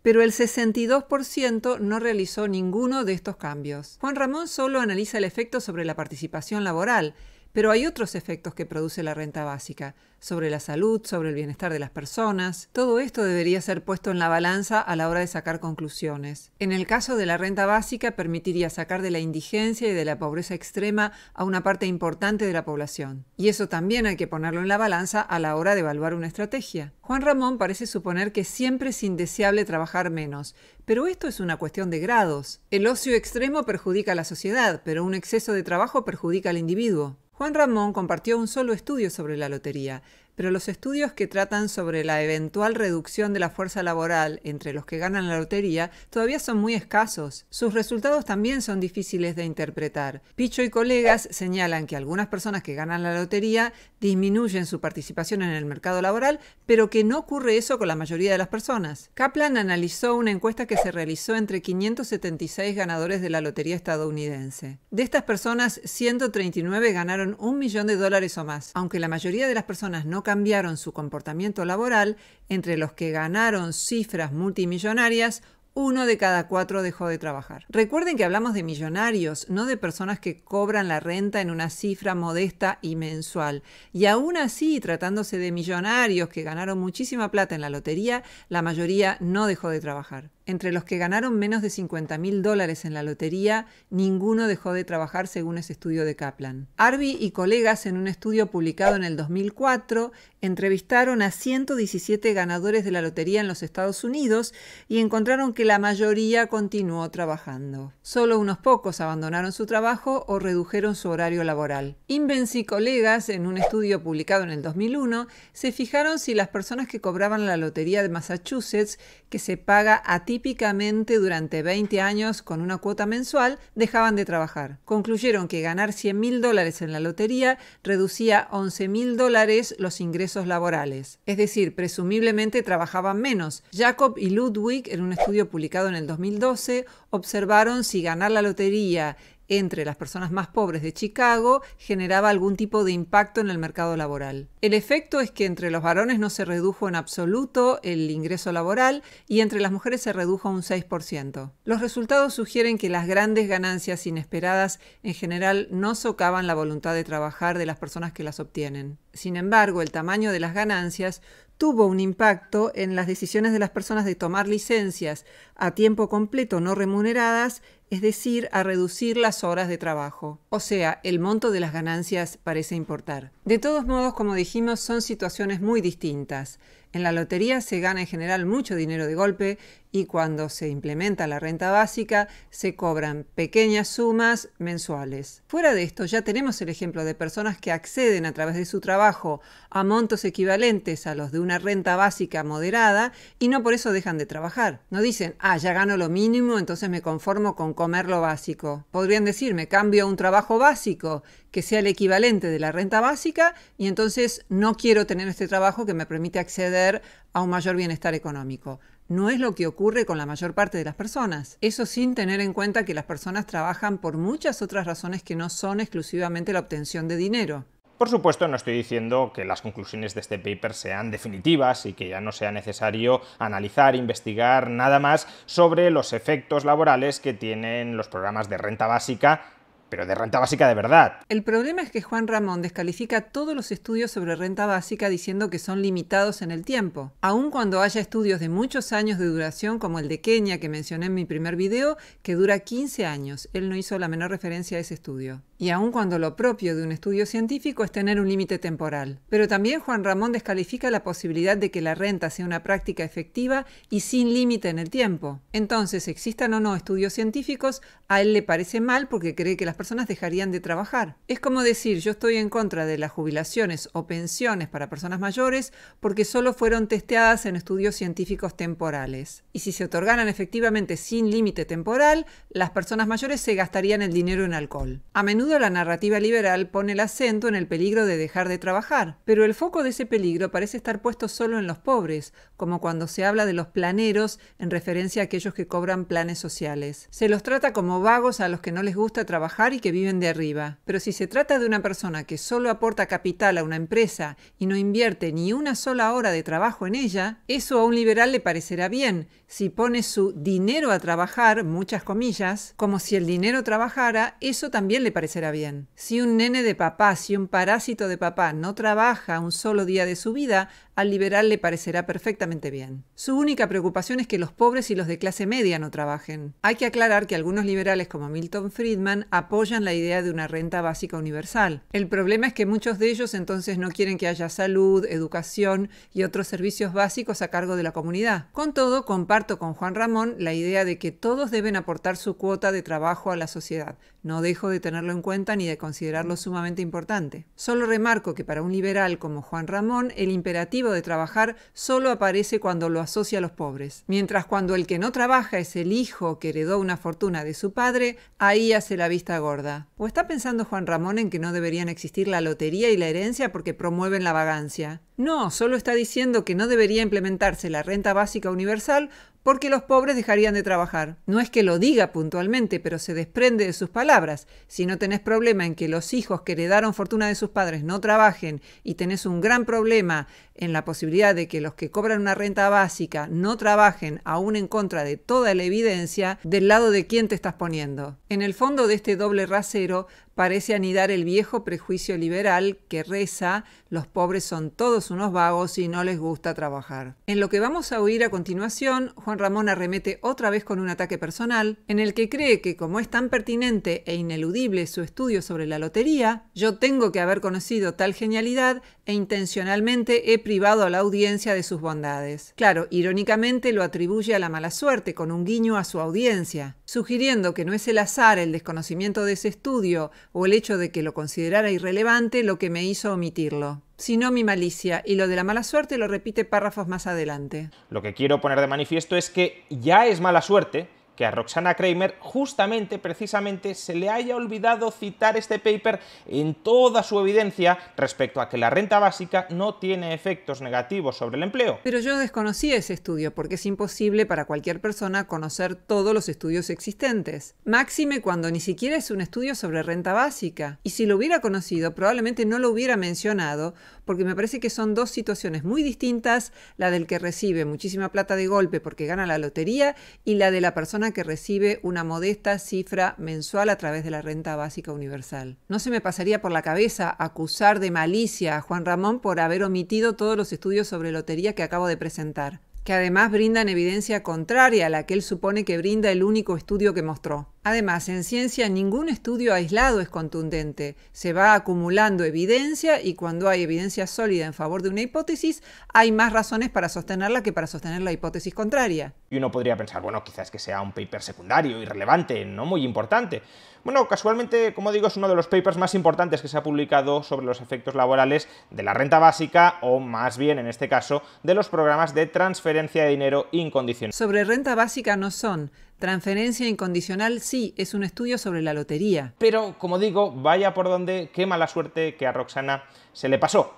pero el 62% no realizó ninguno de estos cambios. Juan Ramón solo analiza el efecto sobre la participación laboral, pero hay otros efectos que produce la renta básica, sobre la salud, sobre el bienestar de las personas. Todo esto debería ser puesto en la balanza a la hora de sacar conclusiones. En el caso de la renta básica, permitiría sacar de la indigencia y de la pobreza extrema a una parte importante de la población. Y eso también hay que ponerlo en la balanza a la hora de evaluar una estrategia. Juan Ramón parece suponer que siempre es indeseable trabajar menos, pero esto es una cuestión de grados. El ocio extremo perjudica a la sociedad, pero un exceso de trabajo perjudica al individuo. Juan Ramón compartió un solo estudio sobre la lotería, pero los estudios que tratan sobre la eventual reducción de la fuerza laboral entre los que ganan la lotería todavía son muy escasos. Sus resultados también son difíciles de interpretar. Picho y colegas señalan que algunas personas que ganan la lotería disminuyen su participación en el mercado laboral, pero que no ocurre eso con la mayoría de las personas. Kaplan analizó una encuesta que se realizó entre 576 ganadores de la lotería estadounidense. De estas personas, 139 ganaron un millón de dólares o más. Aunque la mayoría de las personas no cambiaron su comportamiento laboral, entre los que ganaron cifras multimillonarias, uno de cada cuatro dejó de trabajar. Recuerden que hablamos de millonarios, no de personas que cobran la renta en una cifra modesta y mensual. Y aún así, tratándose de millonarios que ganaron muchísima plata en la lotería, la mayoría no dejó de trabajar. Entre los que ganaron menos de 50 mil dólares en la lotería, ninguno dejó de trabajar según ese estudio de Kaplan. Arby y colegas en un estudio publicado en el 2004 entrevistaron a 117 ganadores de la lotería en los Estados Unidos y encontraron que la mayoría continuó trabajando. Solo unos pocos abandonaron su trabajo o redujeron su horario laboral. invenc y colegas en un estudio publicado en el 2001 se fijaron si las personas que cobraban la lotería de Massachusetts, que se paga a ti típicamente durante 20 años con una cuota mensual dejaban de trabajar. Concluyeron que ganar 100 mil dólares en la lotería reducía 11 mil dólares los ingresos laborales. Es decir, presumiblemente trabajaban menos. Jacob y Ludwig, en un estudio publicado en el 2012, observaron si ganar la lotería entre las personas más pobres de Chicago generaba algún tipo de impacto en el mercado laboral. El efecto es que entre los varones no se redujo en absoluto el ingreso laboral y entre las mujeres se redujo un 6%. Los resultados sugieren que las grandes ganancias inesperadas en general no socavan la voluntad de trabajar de las personas que las obtienen. Sin embargo, el tamaño de las ganancias tuvo un impacto en las decisiones de las personas de tomar licencias a tiempo completo no remuneradas es decir, a reducir las horas de trabajo. O sea, el monto de las ganancias parece importar. De todos modos, como dijimos, son situaciones muy distintas. En la lotería se gana en general mucho dinero de golpe y cuando se implementa la renta básica se cobran pequeñas sumas mensuales. Fuera de esto ya tenemos el ejemplo de personas que acceden a través de su trabajo a montos equivalentes a los de una renta básica moderada y no por eso dejan de trabajar. No dicen, ah, ya gano lo mínimo, entonces me conformo con comer lo básico. Podrían decir, me cambio a un trabajo básico que sea el equivalente de la renta básica y entonces no quiero tener este trabajo que me permite acceder a un mayor bienestar económico no es lo que ocurre con la mayor parte de las personas. Eso sin tener en cuenta que las personas trabajan por muchas otras razones que no son exclusivamente la obtención de dinero. Por supuesto, no estoy diciendo que las conclusiones de este paper sean definitivas y que ya no sea necesario analizar, investigar nada más sobre los efectos laborales que tienen los programas de renta básica pero de renta básica de verdad. El problema es que Juan Ramón descalifica todos los estudios sobre renta básica diciendo que son limitados en el tiempo, aun cuando haya estudios de muchos años de duración como el de Kenia que mencioné en mi primer video, que dura 15 años. Él no hizo la menor referencia a ese estudio y aun cuando lo propio de un estudio científico es tener un límite temporal. Pero también Juan Ramón descalifica la posibilidad de que la renta sea una práctica efectiva y sin límite en el tiempo. Entonces, existan o no estudios científicos, a él le parece mal porque cree que las personas dejarían de trabajar. Es como decir, yo estoy en contra de las jubilaciones o pensiones para personas mayores porque solo fueron testeadas en estudios científicos temporales. Y si se otorgaran efectivamente sin límite temporal, las personas mayores se gastarían el dinero en alcohol. A menudo la narrativa liberal pone el acento en el peligro de dejar de trabajar, pero el foco de ese peligro parece estar puesto solo en los pobres, como cuando se habla de los planeros en referencia a aquellos que cobran planes sociales. Se los trata como vagos a los que no les gusta trabajar y que viven de arriba. Pero si se trata de una persona que solo aporta capital a una empresa y no invierte ni una sola hora de trabajo en ella, eso a un liberal le parecerá bien, si pone su dinero a trabajar, muchas comillas, como si el dinero trabajara, eso también le parecerá bien. Si un nene de papá, si un parásito de papá no trabaja un solo día de su vida, al liberal le parecerá perfectamente bien. Su única preocupación es que los pobres y los de clase media no trabajen. Hay que aclarar que algunos liberales como Milton Friedman apoyan la idea de una renta básica universal. El problema es que muchos de ellos entonces no quieren que haya salud, educación y otros servicios básicos a cargo de la comunidad. Con todo, comparto con Juan Ramón la idea de que todos deben aportar su cuota de trabajo a la sociedad, no dejo de tenerlo en cuenta ni de considerarlo sumamente importante. Solo remarco que para un liberal como Juan Ramón, el imperativo de trabajar solo aparece cuando lo asocia a los pobres. Mientras cuando el que no trabaja es el hijo que heredó una fortuna de su padre, ahí hace la vista gorda. ¿O está pensando Juan Ramón en que no deberían existir la lotería y la herencia porque promueven la vagancia? No, solo está diciendo que no debería implementarse la renta básica universal porque los pobres dejarían de trabajar. No es que lo diga puntualmente, pero se desprende de sus palabras. Si no tenés problema en que los hijos que heredaron fortuna de sus padres no trabajen y tenés un gran problema en la posibilidad de que los que cobran una renta básica no trabajen aún en contra de toda la evidencia, del lado de quién te estás poniendo. En el fondo de este doble rasero parece anidar el viejo prejuicio liberal que reza los pobres son todos unos vagos y no les gusta trabajar. En lo que vamos a oír a continuación, Juan Ramón arremete otra vez con un ataque personal, en el que cree que como es tan pertinente e ineludible su estudio sobre la lotería, yo tengo que haber conocido tal genialidad e intencionalmente he privado a la audiencia de sus bondades. Claro, irónicamente lo atribuye a la mala suerte, con un guiño a su audiencia, sugiriendo que no es el azar, el desconocimiento de ese estudio o el hecho de que lo considerara irrelevante lo que me hizo omitirlo sino mi malicia, y lo de la mala suerte lo repite párrafos más adelante. Lo que quiero poner de manifiesto es que ya es mala suerte que a Roxana Kramer justamente, precisamente, se le haya olvidado citar este paper en toda su evidencia respecto a que la renta básica no tiene efectos negativos sobre el empleo. Pero yo desconocí ese estudio porque es imposible para cualquier persona conocer todos los estudios existentes. Máxime cuando ni siquiera es un estudio sobre renta básica. Y si lo hubiera conocido, probablemente no lo hubiera mencionado porque me parece que son dos situaciones muy distintas, la del que recibe muchísima plata de golpe porque gana la lotería y la de la persona que recibe una modesta cifra mensual a través de la renta básica universal. No se me pasaría por la cabeza acusar de malicia a Juan Ramón por haber omitido todos los estudios sobre lotería que acabo de presentar, que además brindan evidencia contraria a la que él supone que brinda el único estudio que mostró. Además, en ciencia ningún estudio aislado es contundente. Se va acumulando evidencia y cuando hay evidencia sólida en favor de una hipótesis, hay más razones para sostenerla que para sostener la hipótesis contraria. Y uno podría pensar, bueno, quizás que sea un paper secundario, irrelevante, no muy importante. Bueno, casualmente, como digo, es uno de los papers más importantes que se ha publicado sobre los efectos laborales de la renta básica o más bien, en este caso, de los programas de transferencia de dinero incondicional. Sobre renta básica no son Transferencia incondicional sí, es un estudio sobre la lotería. Pero, como digo, vaya por donde, qué mala suerte que a Roxana se le pasó.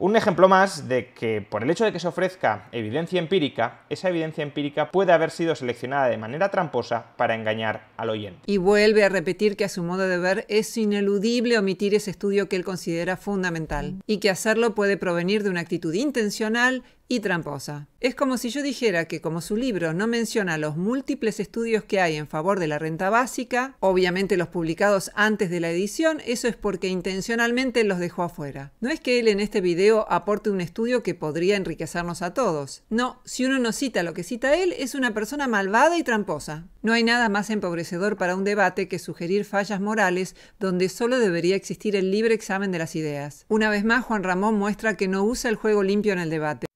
Un ejemplo más de que por el hecho de que se ofrezca evidencia empírica, esa evidencia empírica puede haber sido seleccionada de manera tramposa para engañar al oyente. Y vuelve a repetir que a su modo de ver es ineludible omitir ese estudio que él considera fundamental y que hacerlo puede provenir de una actitud intencional y tramposa. Es como si yo dijera que como su libro no menciona los múltiples estudios que hay en favor de la renta básica, obviamente los publicados antes de la edición, eso es porque intencionalmente los dejó afuera. No es que él en este video aporte un estudio que podría enriquecernos a todos. No, si uno no cita lo que cita él, es una persona malvada y tramposa. No hay nada más empobrecedor para un debate que sugerir fallas morales donde solo debería existir el libre examen de las ideas. Una vez más, Juan Ramón muestra que no usa el juego limpio en el debate.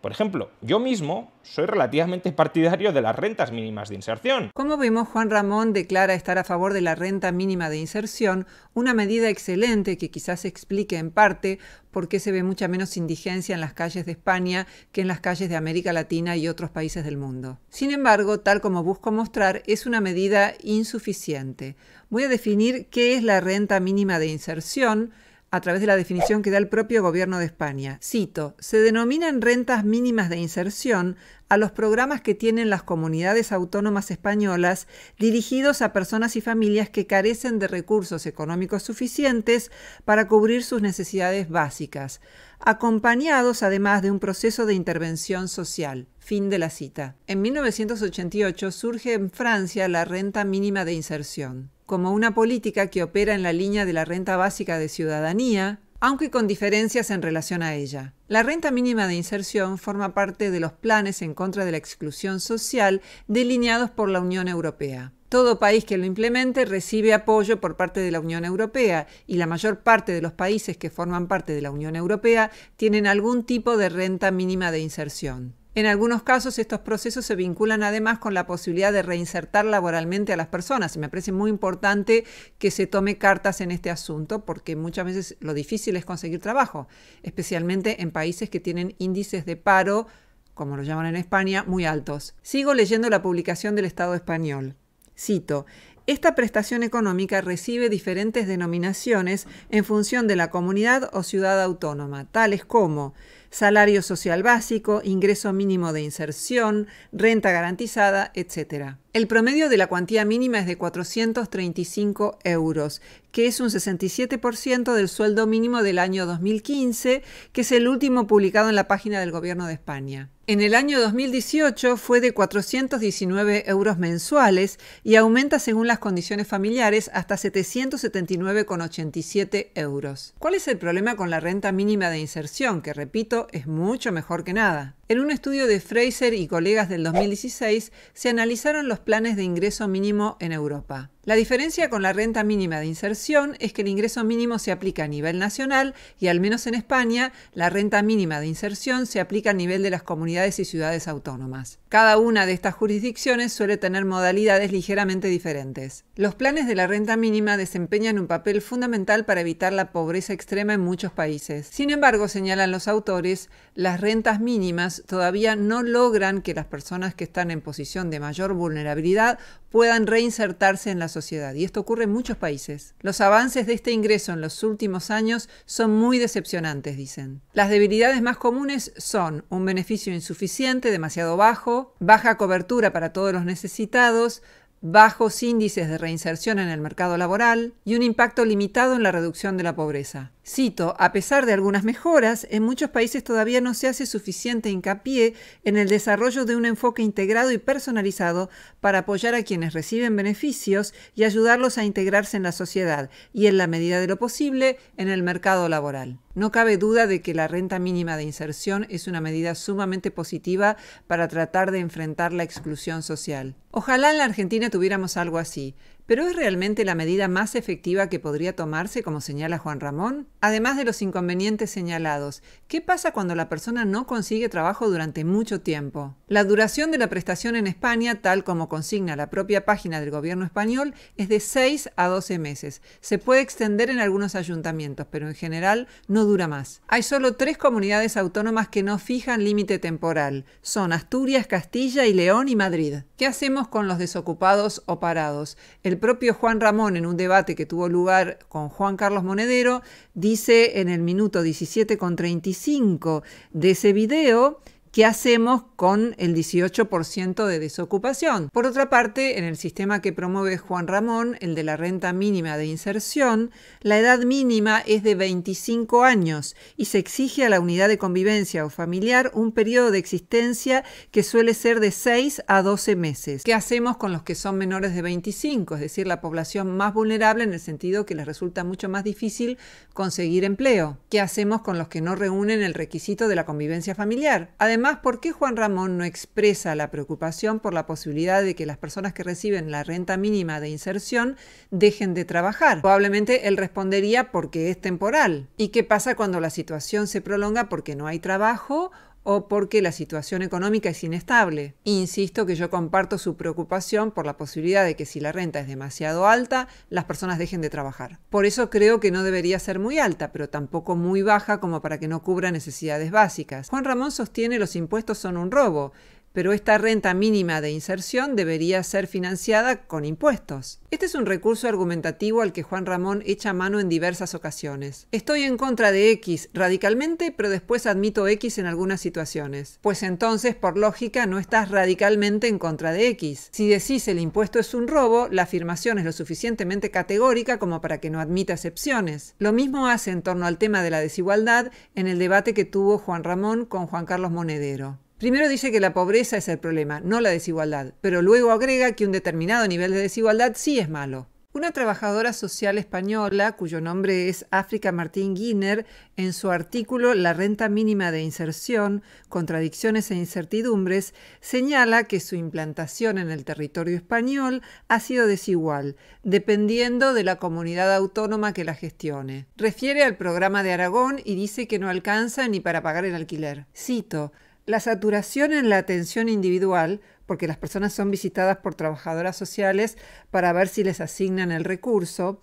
Por ejemplo, yo mismo soy relativamente partidario de las rentas mínimas de inserción. Como vimos, Juan Ramón declara estar a favor de la renta mínima de inserción, una medida excelente que quizás explique en parte por qué se ve mucha menos indigencia en las calles de España que en las calles de América Latina y otros países del mundo. Sin embargo, tal como busco mostrar, es una medida insuficiente. Voy a definir qué es la renta mínima de inserción, a través de la definición que da el propio gobierno de España. Cito, se denominan rentas mínimas de inserción a los programas que tienen las comunidades autónomas españolas dirigidos a personas y familias que carecen de recursos económicos suficientes para cubrir sus necesidades básicas acompañados además de un proceso de intervención social. Fin de la cita. En 1988 surge en Francia la renta mínima de inserción, como una política que opera en la línea de la renta básica de ciudadanía, aunque con diferencias en relación a ella. La renta mínima de inserción forma parte de los planes en contra de la exclusión social delineados por la Unión Europea. Todo país que lo implemente recibe apoyo por parte de la Unión Europea y la mayor parte de los países que forman parte de la Unión Europea tienen algún tipo de renta mínima de inserción. En algunos casos estos procesos se vinculan además con la posibilidad de reinsertar laboralmente a las personas. Y me parece muy importante que se tome cartas en este asunto porque muchas veces lo difícil es conseguir trabajo, especialmente en países que tienen índices de paro, como lo llaman en España, muy altos. Sigo leyendo la publicación del Estado español. Cito, esta prestación económica recibe diferentes denominaciones en función de la comunidad o ciudad autónoma, tales como salario social básico, ingreso mínimo de inserción, renta garantizada, etc. El promedio de la cuantía mínima es de 435 euros, que es un 67% del sueldo mínimo del año 2015, que es el último publicado en la página del Gobierno de España. En el año 2018 fue de 419 euros mensuales y aumenta según las condiciones familiares hasta 779,87 euros. ¿Cuál es el problema con la renta mínima de inserción, que repito, es mucho mejor que nada? En un estudio de Fraser y colegas del 2016 se analizaron los planes de ingreso mínimo en Europa. La diferencia con la renta mínima de inserción es que el ingreso mínimo se aplica a nivel nacional y al menos en España la renta mínima de inserción se aplica a nivel de las comunidades y ciudades autónomas. Cada una de estas jurisdicciones suele tener modalidades ligeramente diferentes. Los planes de la renta mínima desempeñan un papel fundamental para evitar la pobreza extrema en muchos países. Sin embargo, señalan los autores, las rentas mínimas todavía no logran que las personas que están en posición de mayor vulnerabilidad puedan reinsertarse en la sociedad. Y esto ocurre en muchos países. Los avances de este ingreso en los últimos años son muy decepcionantes, dicen. Las debilidades más comunes son un beneficio insuficiente, demasiado bajo, baja cobertura para todos los necesitados, bajos índices de reinserción en el mercado laboral y un impacto limitado en la reducción de la pobreza. Cito, a pesar de algunas mejoras, en muchos países todavía no se hace suficiente hincapié en el desarrollo de un enfoque integrado y personalizado para apoyar a quienes reciben beneficios y ayudarlos a integrarse en la sociedad y, en la medida de lo posible, en el mercado laboral. No cabe duda de que la renta mínima de inserción es una medida sumamente positiva para tratar de enfrentar la exclusión social. Ojalá en la Argentina tuviéramos algo así pero ¿es realmente la medida más efectiva que podría tomarse, como señala Juan Ramón? Además de los inconvenientes señalados, ¿qué pasa cuando la persona no consigue trabajo durante mucho tiempo? La duración de la prestación en España, tal como consigna la propia página del gobierno español, es de 6 a 12 meses. Se puede extender en algunos ayuntamientos, pero en general no dura más. Hay solo tres comunidades autónomas que no fijan límite temporal. Son Asturias, Castilla y León y Madrid. ¿Qué hacemos con los desocupados o parados? El propio Juan Ramón, en un debate que tuvo lugar con Juan Carlos Monedero, dice en el minuto 17 con 35 de ese video ¿Qué hacemos con el 18% de desocupación? Por otra parte, en el sistema que promueve Juan Ramón, el de la renta mínima de inserción, la edad mínima es de 25 años y se exige a la unidad de convivencia o familiar un periodo de existencia que suele ser de 6 a 12 meses. ¿Qué hacemos con los que son menores de 25? Es decir, la población más vulnerable en el sentido que les resulta mucho más difícil conseguir empleo. ¿Qué hacemos con los que no reúnen el requisito de la convivencia familiar? Además, ¿por qué Juan Ramón no expresa la preocupación por la posibilidad de que las personas que reciben la renta mínima de inserción dejen de trabajar? Probablemente él respondería porque es temporal. ¿Y qué pasa cuando la situación se prolonga porque no hay trabajo o porque la situación económica es inestable. Insisto que yo comparto su preocupación por la posibilidad de que si la renta es demasiado alta, las personas dejen de trabajar. Por eso creo que no debería ser muy alta, pero tampoco muy baja como para que no cubra necesidades básicas. Juan Ramón sostiene los impuestos son un robo, pero esta renta mínima de inserción debería ser financiada con impuestos. Este es un recurso argumentativo al que Juan Ramón echa mano en diversas ocasiones. Estoy en contra de X radicalmente, pero después admito X en algunas situaciones. Pues entonces, por lógica, no estás radicalmente en contra de X. Si decís el impuesto es un robo, la afirmación es lo suficientemente categórica como para que no admita excepciones. Lo mismo hace en torno al tema de la desigualdad en el debate que tuvo Juan Ramón con Juan Carlos Monedero. Primero dice que la pobreza es el problema, no la desigualdad, pero luego agrega que un determinado nivel de desigualdad sí es malo. Una trabajadora social española, cuyo nombre es África Martín Guiner, en su artículo La renta mínima de inserción, contradicciones e incertidumbres, señala que su implantación en el territorio español ha sido desigual, dependiendo de la comunidad autónoma que la gestione. Refiere al programa de Aragón y dice que no alcanza ni para pagar el alquiler. Cito, la saturación en la atención individual, porque las personas son visitadas por trabajadoras sociales para ver si les asignan el recurso,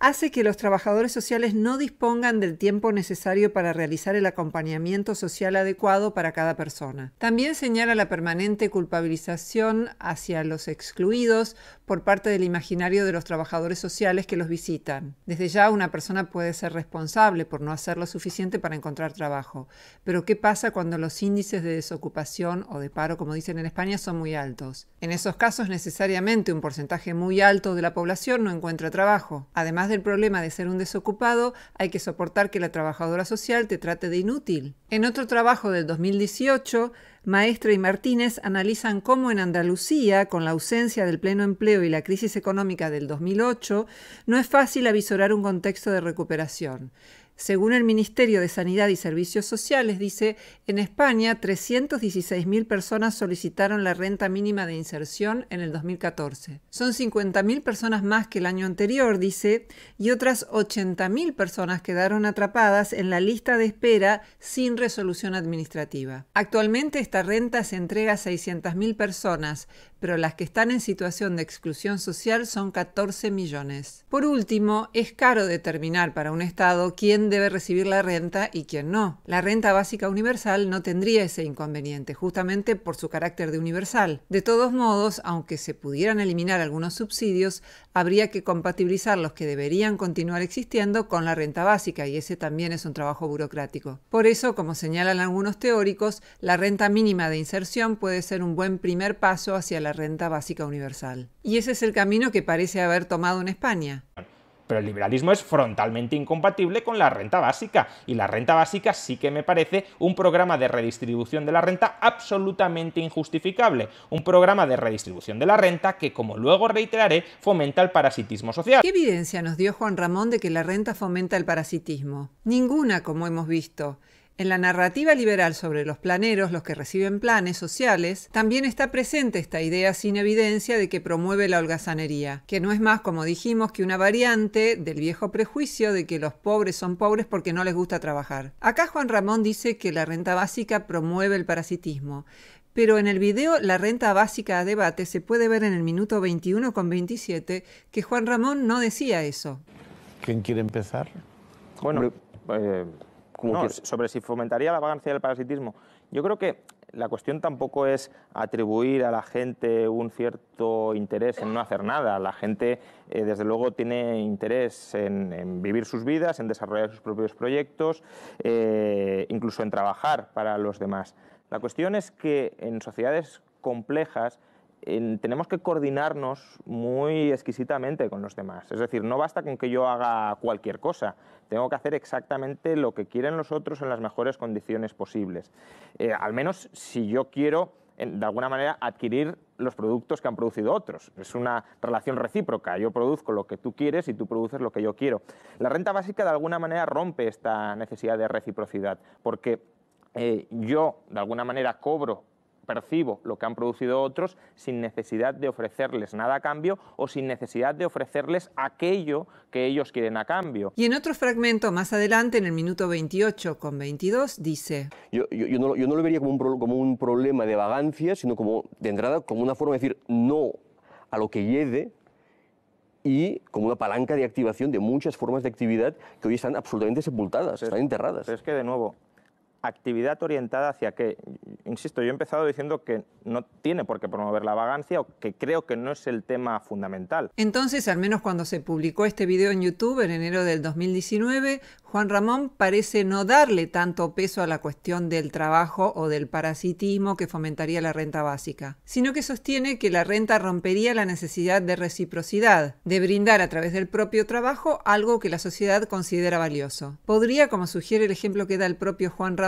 hace que los trabajadores sociales no dispongan del tiempo necesario para realizar el acompañamiento social adecuado para cada persona. También señala la permanente culpabilización hacia los excluidos por parte del imaginario de los trabajadores sociales que los visitan. Desde ya una persona puede ser responsable por no hacer lo suficiente para encontrar trabajo, pero ¿qué pasa cuando los índices de desocupación o de paro, como dicen en España, son muy altos? En esos casos necesariamente un porcentaje muy alto de la población no encuentra trabajo. Además del problema de ser un desocupado, hay que soportar que la trabajadora social te trate de inútil. En otro trabajo del 2018, Maestre y Martínez analizan cómo en Andalucía, con la ausencia del pleno empleo y la crisis económica del 2008, no es fácil avisorar un contexto de recuperación. Según el Ministerio de Sanidad y Servicios Sociales, dice, en España 316.000 personas solicitaron la renta mínima de inserción en el 2014. Son 50.000 personas más que el año anterior, dice, y otras 80.000 personas quedaron atrapadas en la lista de espera sin resolución administrativa. Actualmente esta renta se entrega a 600.000 personas, pero las que están en situación de exclusión social son 14 millones. Por último, es caro determinar para un Estado quién debe recibir la renta y quién no. La renta básica universal no tendría ese inconveniente, justamente por su carácter de universal. De todos modos, aunque se pudieran eliminar algunos subsidios, habría que compatibilizar los que deberían continuar existiendo con la renta básica, y ese también es un trabajo burocrático. Por eso, como señalan algunos teóricos, la renta mínima de inserción puede ser un buen primer paso hacia la renta básica universal. Y ese es el camino que parece haber tomado en España pero el liberalismo es frontalmente incompatible con la renta básica y la renta básica sí que me parece un programa de redistribución de la renta absolutamente injustificable, un programa de redistribución de la renta que, como luego reiteraré, fomenta el parasitismo social. ¿Qué evidencia nos dio Juan Ramón de que la renta fomenta el parasitismo? Ninguna, como hemos visto. En la narrativa liberal sobre los planeros, los que reciben planes sociales, también está presente esta idea sin evidencia de que promueve la holgazanería, que no es más, como dijimos, que una variante del viejo prejuicio de que los pobres son pobres porque no les gusta trabajar. Acá Juan Ramón dice que la renta básica promueve el parasitismo, pero en el video La renta básica a debate se puede ver en el minuto 21 con 27 que Juan Ramón no decía eso. ¿Quién quiere empezar? Bueno, eh, no, sobre si fomentaría la vagancia del parasitismo. Yo creo que la cuestión tampoco es atribuir a la gente un cierto interés en no hacer nada. La gente, eh, desde luego, tiene interés en, vivir sus vidas, en desarrollar sus propios proyectos, eh, incluso en trabajar para los demás. La cuestión es que en sociedades complejas tenemos que coordinarnos muy exquisitamente con los demás. Es decir, no basta con que yo haga cualquier cosa, tengo que hacer exactamente lo que quieren los otros en las mejores condiciones posibles. Eh, al menos si yo quiero, de alguna manera, adquirir los productos que han producido otros. Es una relación recíproca. Yo produzco lo que tú quieres y tú produces lo que yo quiero. La renta básica, de alguna manera, rompe esta necesidad de reciprocidad, porque eh, yo, de alguna manera, cobro percibo lo que han producido otros sin necesidad de ofrecerles nada a cambio o sin necesidad de ofrecerles aquello que ellos quieren a cambio. Y en otro fragmento más adelante, en el minuto 28 con 22, dice... Yo, yo, no, yo no, lo vería como un, como un problema de vagancia, sino como, de entrada, como una forma de decir no a lo que llegue y como una palanca de activación de muchas formas de actividad que hoy están absolutamente sepultadas, están enterradas. es que, de nuevo, actividad orientada hacia que, insisto, yo he empezado diciendo que no tiene por qué promover la vagancia o que creo que no es el tema fundamental. Entonces, al menos cuando se publicó este video en YouTube en enero del 2019, Juan Ramón parece no darle tanto peso a la cuestión del trabajo o del parasitismo que fomentaría la renta básica, sino que sostiene que la renta rompería la necesidad de reciprocidad, de brindar a través del propio trabajo algo que la sociedad considera valioso. Podría, como sugiere el ejemplo que da el propio Juan Ramón,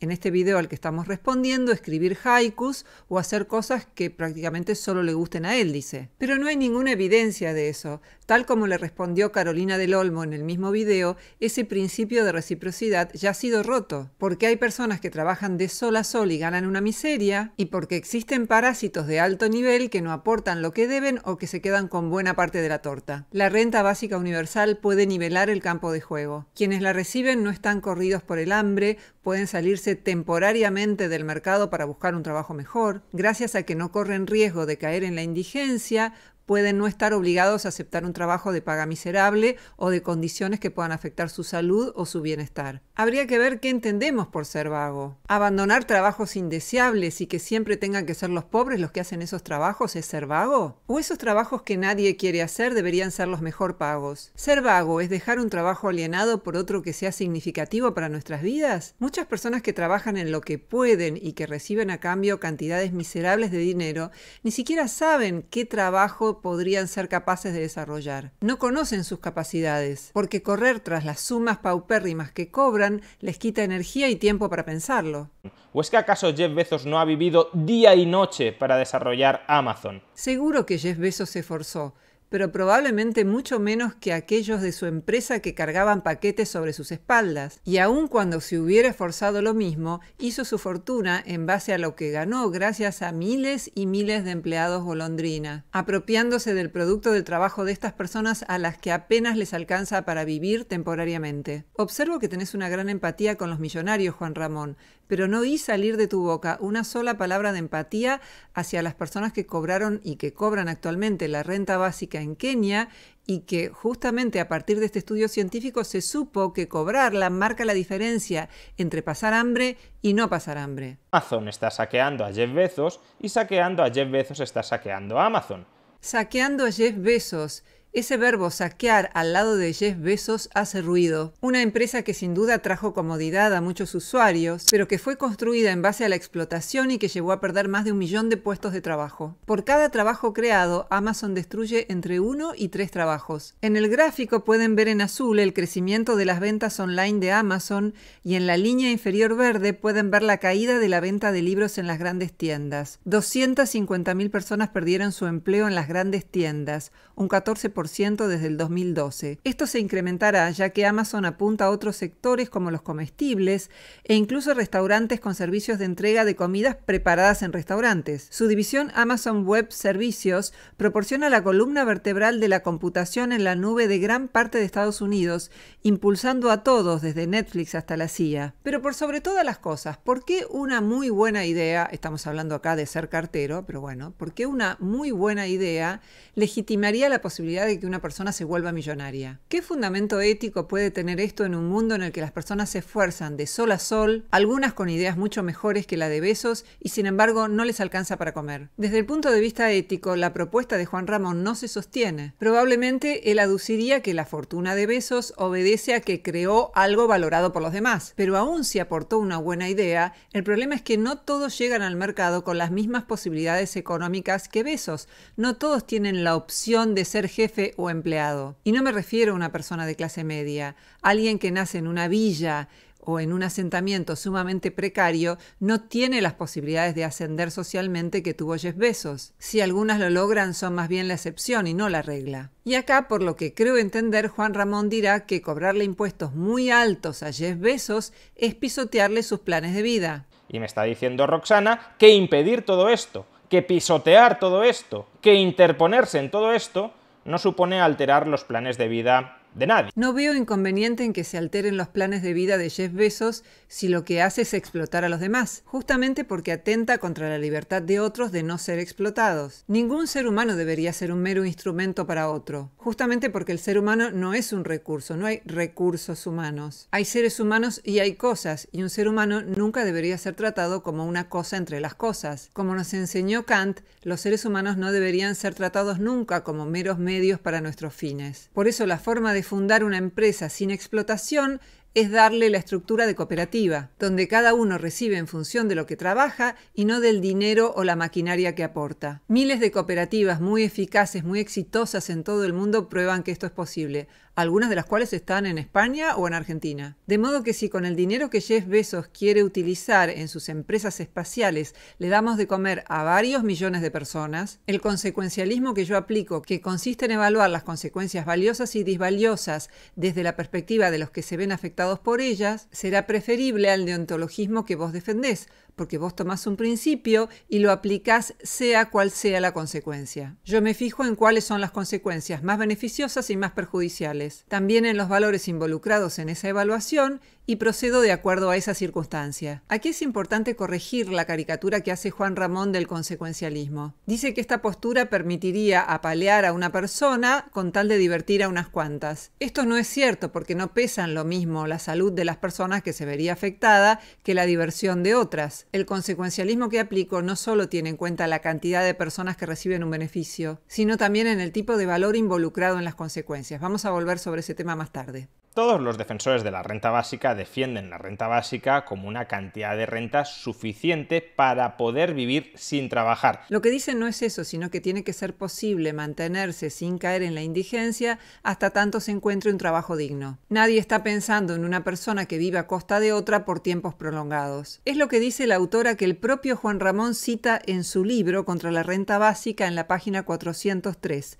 en este video al que estamos respondiendo, escribir haikus o hacer cosas que prácticamente solo le gusten a él, dice. Pero no hay ninguna evidencia de eso. Tal como le respondió Carolina del Olmo en el mismo video, ese principio de reciprocidad ya ha sido roto, porque hay personas que trabajan de sol a sol y ganan una miseria, y porque existen parásitos de alto nivel que no aportan lo que deben o que se quedan con buena parte de la torta. La renta básica universal puede nivelar el campo de juego. Quienes la reciben no están corridos por el hambre, pueden salirse temporariamente del mercado para buscar un trabajo mejor, gracias a que no corren riesgo de caer en la indigencia, pueden no estar obligados a aceptar un trabajo de paga miserable o de condiciones que puedan afectar su salud o su bienestar. Habría que ver qué entendemos por ser vago. ¿Abandonar trabajos indeseables y que siempre tengan que ser los pobres los que hacen esos trabajos es ser vago? ¿O esos trabajos que nadie quiere hacer deberían ser los mejor pagos? ¿Ser vago es dejar un trabajo alienado por otro que sea significativo para nuestras vidas? Muchas personas que trabajan en lo que pueden y que reciben a cambio cantidades miserables de dinero ni siquiera saben qué trabajo podrían ser capaces de desarrollar. No conocen sus capacidades, porque correr tras las sumas paupérrimas que cobran les quita energía y tiempo para pensarlo. ¿O es que acaso Jeff Bezos no ha vivido día y noche para desarrollar Amazon? Seguro que Jeff Bezos se esforzó, pero probablemente mucho menos que aquellos de su empresa que cargaban paquetes sobre sus espaldas, y aun cuando se hubiera esforzado lo mismo, hizo su fortuna en base a lo que ganó gracias a miles y miles de empleados golondrina, apropiándose del producto del trabajo de estas personas a las que apenas les alcanza para vivir temporariamente. Observo que tenés una gran empatía con los millonarios, Juan Ramón, pero no oí salir de tu boca una sola palabra de empatía hacia las personas que cobraron y que cobran actualmente la renta básica en Kenia y que justamente a partir de este estudio científico se supo que cobrarla marca la diferencia entre pasar hambre y no pasar hambre. Amazon está saqueando a Jeff Bezos y saqueando a Jeff Bezos está saqueando a Amazon. Saqueando a Jeff Bezos ese verbo saquear al lado de Jeff Bezos hace ruido. Una empresa que sin duda trajo comodidad a muchos usuarios, pero que fue construida en base a la explotación y que llevó a perder más de un millón de puestos de trabajo. Por cada trabajo creado, Amazon destruye entre uno y tres trabajos. En el gráfico pueden ver en azul el crecimiento de las ventas online de Amazon y en la línea inferior verde pueden ver la caída de la venta de libros en las grandes tiendas. 250.000 personas perdieron su empleo en las grandes tiendas, un 14% desde el 2012. Esto se incrementará ya que Amazon apunta a otros sectores como los comestibles e incluso restaurantes con servicios de entrega de comidas preparadas en restaurantes. Su división Amazon Web Servicios proporciona la columna vertebral de la computación en la nube de gran parte de Estados Unidos, impulsando a todos desde Netflix hasta la CIA. Pero por sobre todas las cosas, ¿por qué una muy buena idea, estamos hablando acá de ser cartero, pero bueno, ¿por qué una muy buena idea legitimaría la posibilidad de que una persona se vuelva millonaria. ¿Qué fundamento ético puede tener esto en un mundo en el que las personas se esfuerzan de sol a sol, algunas con ideas mucho mejores que la de Besos y sin embargo no les alcanza para comer? Desde el punto de vista ético, la propuesta de Juan Ramón no se sostiene. Probablemente él aduciría que la fortuna de Besos obedece a que creó algo valorado por los demás, pero aún si aportó una buena idea, el problema es que no todos llegan al mercado con las mismas posibilidades económicas que Besos, no todos tienen la opción de ser jefe o empleado. Y no me refiero a una persona de clase media, alguien que nace en una villa o en un asentamiento sumamente precario no tiene las posibilidades de ascender socialmente que tuvo Jeff Besos. Si algunas lo logran son más bien la excepción y no la regla. Y acá, por lo que creo entender, Juan Ramón dirá que cobrarle impuestos muy altos a Jeff Besos es pisotearle sus planes de vida. Y me está diciendo Roxana que impedir todo esto, que pisotear todo esto, que interponerse en todo esto no supone alterar los planes de vida de No veo inconveniente en que se alteren los planes de vida de Jeff Bezos si lo que hace es explotar a los demás, justamente porque atenta contra la libertad de otros de no ser explotados. Ningún ser humano debería ser un mero instrumento para otro, justamente porque el ser humano no es un recurso, no hay recursos humanos. Hay seres humanos y hay cosas, y un ser humano nunca debería ser tratado como una cosa entre las cosas. Como nos enseñó Kant, los seres humanos no deberían ser tratados nunca como meros medios para nuestros fines. Por eso la forma de fundar una empresa sin explotación es darle la estructura de cooperativa, donde cada uno recibe en función de lo que trabaja y no del dinero o la maquinaria que aporta. Miles de cooperativas muy eficaces, muy exitosas en todo el mundo prueban que esto es posible algunas de las cuales están en España o en Argentina. De modo que si con el dinero que Jeff Bezos quiere utilizar en sus empresas espaciales le damos de comer a varios millones de personas, el consecuencialismo que yo aplico, que consiste en evaluar las consecuencias valiosas y disvaliosas desde la perspectiva de los que se ven afectados por ellas, será preferible al deontologismo que vos defendés, porque vos tomás un principio y lo aplicás sea cual sea la consecuencia. Yo me fijo en cuáles son las consecuencias más beneficiosas y más perjudiciales, también en los valores involucrados en esa evaluación y procedo de acuerdo a esa circunstancia. Aquí es importante corregir la caricatura que hace Juan Ramón del consecuencialismo. Dice que esta postura permitiría apalear a una persona con tal de divertir a unas cuantas. Esto no es cierto porque no pesan lo mismo la salud de las personas que se vería afectada que la diversión de otras. El consecuencialismo que aplico no solo tiene en cuenta la cantidad de personas que reciben un beneficio, sino también en el tipo de valor involucrado en las consecuencias. Vamos a volver sobre ese tema más tarde. Todos los defensores de la renta básica defienden la renta básica como una cantidad de renta suficiente para poder vivir sin trabajar. Lo que dicen no es eso, sino que tiene que ser posible mantenerse sin caer en la indigencia hasta tanto se encuentre un trabajo digno. Nadie está pensando en una persona que vive a costa de otra por tiempos prolongados. Es lo que dice la autora que el propio Juan Ramón cita en su libro Contra la renta básica en la página 403.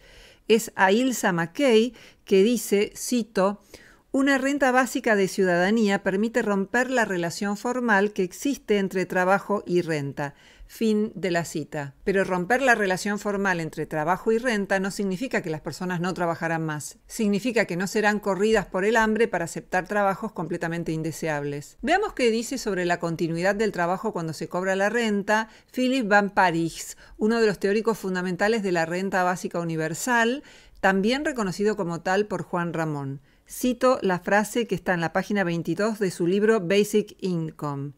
Es a Ilsa McKay que dice, cito, una renta básica de ciudadanía permite romper la relación formal que existe entre trabajo y renta. Fin de la cita. Pero romper la relación formal entre trabajo y renta no significa que las personas no trabajarán más. Significa que no serán corridas por el hambre para aceptar trabajos completamente indeseables. Veamos qué dice sobre la continuidad del trabajo cuando se cobra la renta Philip Van Parijs, uno de los teóricos fundamentales de la renta básica universal, también reconocido como tal por Juan Ramón. Cito la frase que está en la página 22 de su libro Basic Income.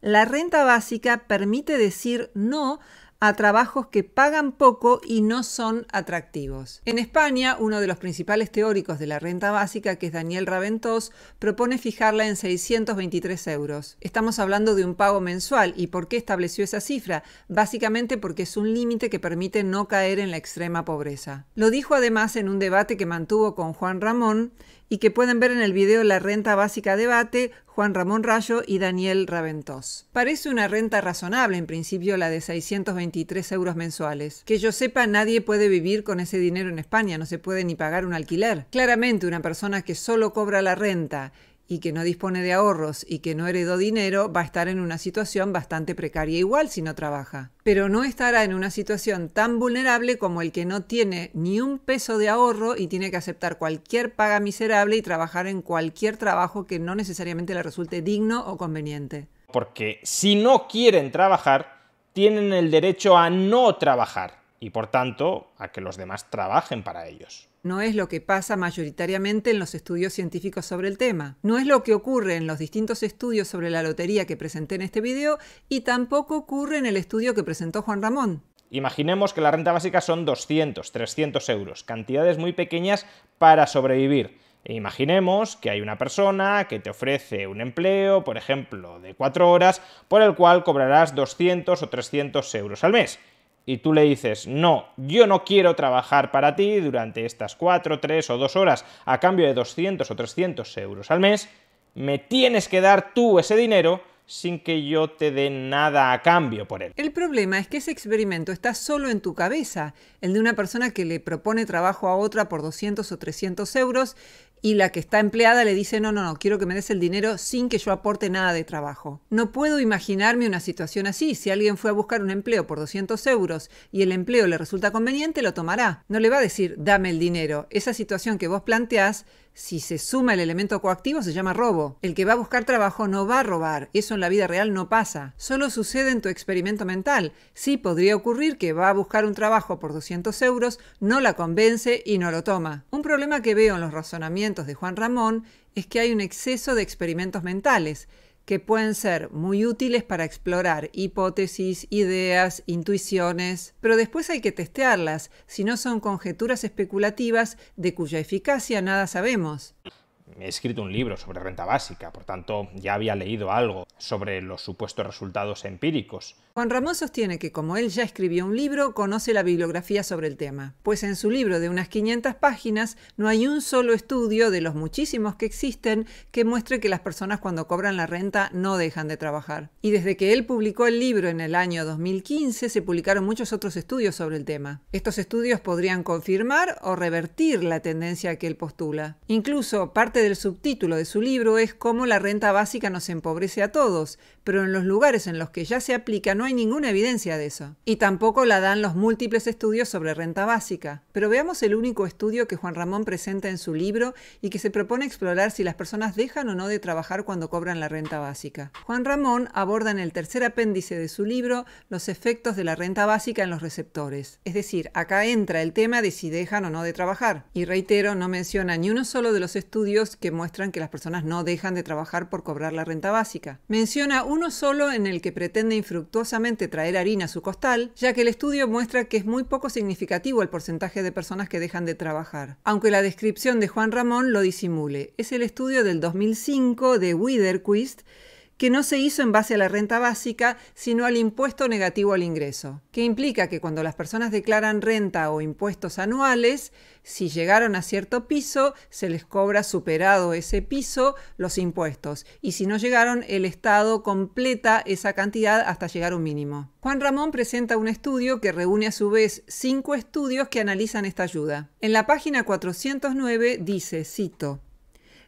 La renta básica permite decir no a trabajos que pagan poco y no son atractivos. En España, uno de los principales teóricos de la renta básica, que es Daniel Raventós, propone fijarla en 623 euros. Estamos hablando de un pago mensual. ¿Y por qué estableció esa cifra? Básicamente porque es un límite que permite no caer en la extrema pobreza. Lo dijo además en un debate que mantuvo con Juan Ramón y que pueden ver en el video La renta básica debate, Juan Ramón Rayo y Daniel Raventós. Parece una renta razonable en principio la de 623 euros mensuales. Que yo sepa, nadie puede vivir con ese dinero en España, no se puede ni pagar un alquiler. Claramente una persona que solo cobra la renta y que no dispone de ahorros y que no heredó dinero va a estar en una situación bastante precaria igual si no trabaja. Pero no estará en una situación tan vulnerable como el que no tiene ni un peso de ahorro y tiene que aceptar cualquier paga miserable y trabajar en cualquier trabajo que no necesariamente le resulte digno o conveniente. Porque si no quieren trabajar, tienen el derecho a no trabajar y por tanto a que los demás trabajen para ellos no es lo que pasa mayoritariamente en los estudios científicos sobre el tema, no es lo que ocurre en los distintos estudios sobre la lotería que presenté en este video y tampoco ocurre en el estudio que presentó Juan Ramón. Imaginemos que la renta básica son 200, 300 euros, cantidades muy pequeñas para sobrevivir. E imaginemos que hay una persona que te ofrece un empleo, por ejemplo, de 4 horas, por el cual cobrarás 200 o 300 euros al mes y tú le dices, no, yo no quiero trabajar para ti durante estas 4, 3 o 2 horas a cambio de 200 o 300 euros al mes, me tienes que dar tú ese dinero sin que yo te dé nada a cambio por él. El problema es que ese experimento está solo en tu cabeza, el de una persona que le propone trabajo a otra por 200 o 300 euros y la que está empleada le dice, no, no, no, quiero que me des el dinero sin que yo aporte nada de trabajo. No puedo imaginarme una situación así. Si alguien fue a buscar un empleo por 200 euros y el empleo le resulta conveniente, lo tomará. No le va a decir, dame el dinero. Esa situación que vos planteás si se suma el elemento coactivo se llama robo. El que va a buscar trabajo no va a robar. Eso en la vida real no pasa. Solo sucede en tu experimento mental. Sí podría ocurrir que va a buscar un trabajo por 200 euros, no la convence y no lo toma. Un problema que veo en los razonamientos de Juan Ramón es que hay un exceso de experimentos mentales que pueden ser muy útiles para explorar hipótesis, ideas, intuiciones, pero después hay que testearlas, si no son conjeturas especulativas de cuya eficacia nada sabemos he escrito un libro sobre renta básica, por tanto ya había leído algo sobre los supuestos resultados empíricos. Juan Ramón sostiene que como él ya escribió un libro, conoce la bibliografía sobre el tema, pues en su libro de unas 500 páginas no hay un solo estudio de los muchísimos que existen que muestre que las personas cuando cobran la renta no dejan de trabajar. Y desde que él publicó el libro en el año 2015 se publicaron muchos otros estudios sobre el tema. Estos estudios podrían confirmar o revertir la tendencia que él postula. Incluso parte del subtítulo de su libro es cómo la renta básica nos empobrece a todos, pero en los lugares en los que ya se aplica no hay ninguna evidencia de eso. Y tampoco la dan los múltiples estudios sobre renta básica. Pero veamos el único estudio que Juan Ramón presenta en su libro y que se propone explorar si las personas dejan o no de trabajar cuando cobran la renta básica. Juan Ramón aborda en el tercer apéndice de su libro los efectos de la renta básica en los receptores. Es decir, acá entra el tema de si dejan o no de trabajar. Y reitero, no menciona ni uno solo de los estudios que muestran que las personas no dejan de trabajar por cobrar la renta básica. Menciona uno solo en el que pretende infructuosamente traer harina a su costal, ya que el estudio muestra que es muy poco significativo el porcentaje de personas que dejan de trabajar, aunque la descripción de Juan Ramón lo disimule. Es el estudio del 2005 de Witherquist, que no se hizo en base a la renta básica, sino al impuesto negativo al ingreso, que implica que cuando las personas declaran renta o impuestos anuales, si llegaron a cierto piso, se les cobra superado ese piso los impuestos, y si no llegaron, el Estado completa esa cantidad hasta llegar a un mínimo. Juan Ramón presenta un estudio que reúne a su vez cinco estudios que analizan esta ayuda. En la página 409 dice, cito,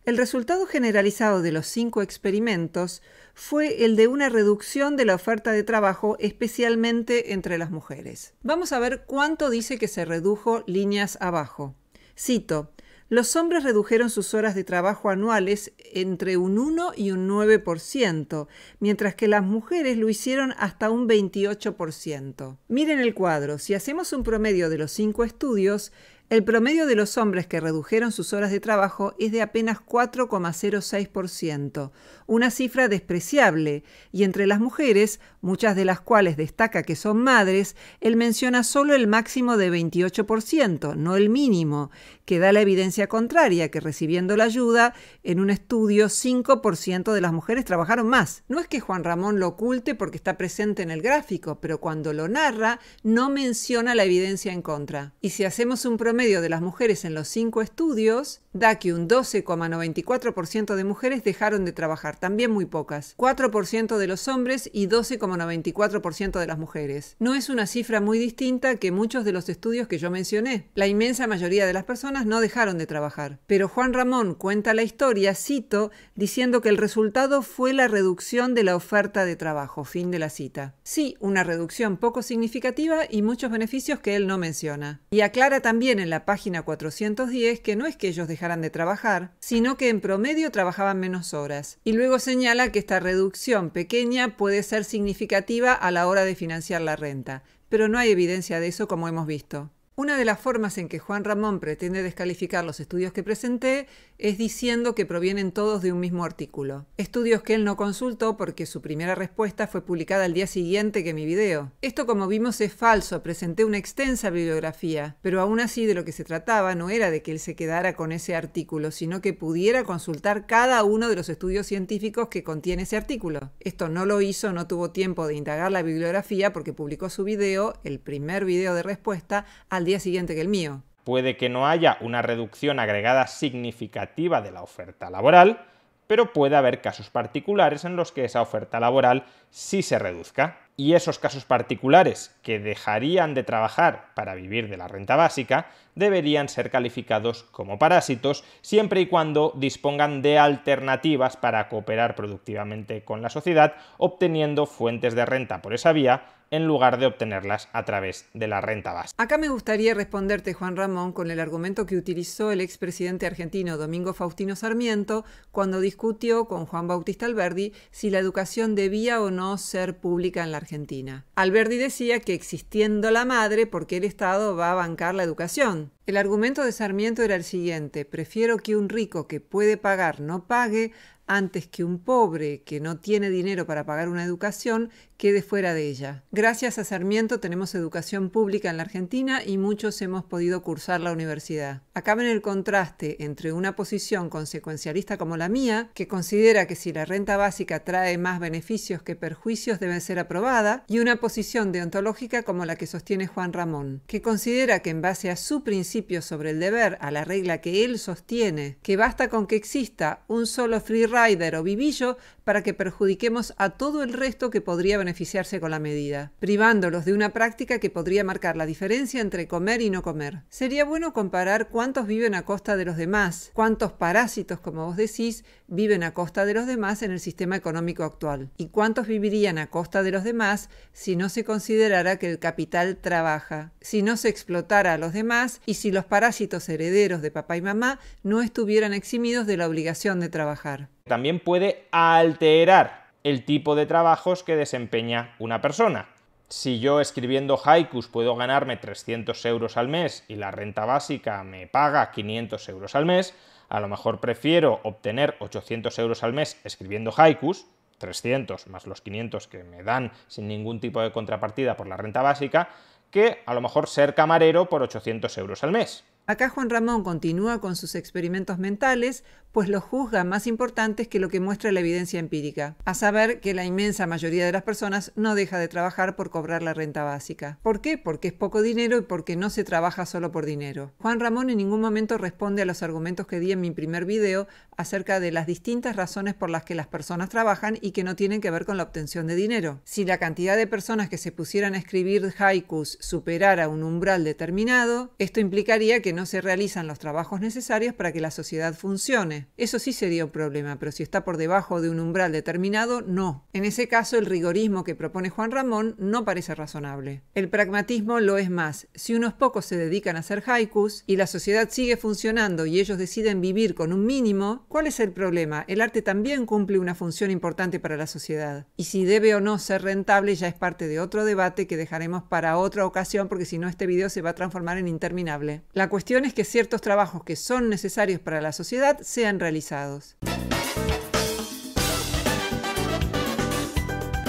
el resultado generalizado de los cinco experimentos fue el de una reducción de la oferta de trabajo, especialmente entre las mujeres. Vamos a ver cuánto dice que se redujo líneas abajo. Cito, los hombres redujeron sus horas de trabajo anuales entre un 1 y un 9%, mientras que las mujeres lo hicieron hasta un 28%. Miren el cuadro, si hacemos un promedio de los cinco estudios, el promedio de los hombres que redujeron sus horas de trabajo es de apenas 4,06%, una cifra despreciable, y entre las mujeres, muchas de las cuales destaca que son madres, él menciona solo el máximo de 28%, no el mínimo, que da la evidencia contraria, que recibiendo la ayuda, en un estudio 5% de las mujeres trabajaron más. No es que Juan Ramón lo oculte porque está presente en el gráfico, pero cuando lo narra, no menciona la evidencia en contra. Y si hacemos un promedio de las mujeres en los cinco estudios, da que un 12,94% de mujeres dejaron de trabajar también muy pocas, 4% de los hombres y 12,94% de las mujeres. No es una cifra muy distinta que muchos de los estudios que yo mencioné. La inmensa mayoría de las personas no dejaron de trabajar. Pero Juan Ramón cuenta la historia, cito, diciendo que el resultado fue la reducción de la oferta de trabajo, fin de la cita. Sí, una reducción poco significativa y muchos beneficios que él no menciona. Y aclara también en la página 410 que no es que ellos dejaran de trabajar, sino que en promedio trabajaban menos horas. Y Luego señala que esta reducción pequeña puede ser significativa a la hora de financiar la renta, pero no hay evidencia de eso como hemos visto. Una de las formas en que Juan Ramón pretende descalificar los estudios que presenté es diciendo que provienen todos de un mismo artículo. Estudios que él no consultó porque su primera respuesta fue publicada al día siguiente que mi video. Esto como vimos es falso, presenté una extensa bibliografía, pero aún así de lo que se trataba no era de que él se quedara con ese artículo, sino que pudiera consultar cada uno de los estudios científicos que contiene ese artículo. Esto no lo hizo, no tuvo tiempo de indagar la bibliografía porque publicó su video, el primer video de respuesta, al día siguiente que el mío. Puede que no haya una reducción agregada significativa de la oferta laboral, pero puede haber casos particulares en los que esa oferta laboral sí se reduzca. Y esos casos particulares que dejarían de trabajar para vivir de la renta básica deberían ser calificados como parásitos siempre y cuando dispongan de alternativas para cooperar productivamente con la sociedad, obteniendo fuentes de renta por esa vía en lugar de obtenerlas a través de la renta base. Acá me gustaría responderte, Juan Ramón, con el argumento que utilizó el expresidente argentino Domingo Faustino Sarmiento cuando discutió con Juan Bautista Alberdi si la educación debía o no ser pública en la Argentina. Alberdi decía que existiendo la madre, qué el Estado va a bancar la educación? El argumento de Sarmiento era el siguiente, prefiero que un rico que puede pagar no pague antes que un pobre que no tiene dinero para pagar una educación quede fuera de ella. Gracias a Sarmiento tenemos educación pública en la Argentina y muchos hemos podido cursar la universidad. Acaba en el contraste entre una posición consecuencialista como la mía, que considera que si la renta básica trae más beneficios que perjuicios debe ser aprobada, y una posición deontológica como la que sostiene Juan Ramón, que considera que en base a su principio sobre el deber, a la regla que él sostiene, que basta con que exista un solo free Rider o Vivillo para que perjudiquemos a todo el resto que podría beneficiarse con la medida, privándolos de una práctica que podría marcar la diferencia entre comer y no comer. Sería bueno comparar cuántos viven a costa de los demás, cuántos parásitos, como vos decís, viven a costa de los demás en el sistema económico actual, y cuántos vivirían a costa de los demás si no se considerara que el capital trabaja, si no se explotara a los demás y si los parásitos herederos de papá y mamá no estuvieran eximidos de la obligación de trabajar. También puede al alterar el tipo de trabajos que desempeña una persona. Si yo escribiendo haikus puedo ganarme 300 euros al mes y la renta básica me paga 500 euros al mes, a lo mejor prefiero obtener 800 euros al mes escribiendo haikus, 300 más los 500 que me dan sin ningún tipo de contrapartida por la renta básica, que a lo mejor ser camarero por 800 euros al mes. Acá Juan Ramón continúa con sus experimentos mentales pues los juzga más importantes que lo que muestra la evidencia empírica, a saber que la inmensa mayoría de las personas no deja de trabajar por cobrar la renta básica. ¿Por qué? Porque es poco dinero y porque no se trabaja solo por dinero. Juan Ramón en ningún momento responde a los argumentos que di en mi primer video acerca de las distintas razones por las que las personas trabajan y que no tienen que ver con la obtención de dinero. Si la cantidad de personas que se pusieran a escribir haikus superara un umbral determinado, esto implicaría que no se realizan los trabajos necesarios para que la sociedad funcione. Eso sí sería un problema, pero si está por debajo de un umbral determinado, no. En ese caso, el rigorismo que propone Juan Ramón no parece razonable. El pragmatismo lo es más. Si unos pocos se dedican a hacer haikus y la sociedad sigue funcionando y ellos deciden vivir con un mínimo, ¿cuál es el problema? El arte también cumple una función importante para la sociedad. Y si debe o no ser rentable ya es parte de otro debate que dejaremos para otra ocasión porque si no este video se va a transformar en interminable. La cuestión es que ciertos trabajos que son necesarios para la sociedad sean realizados.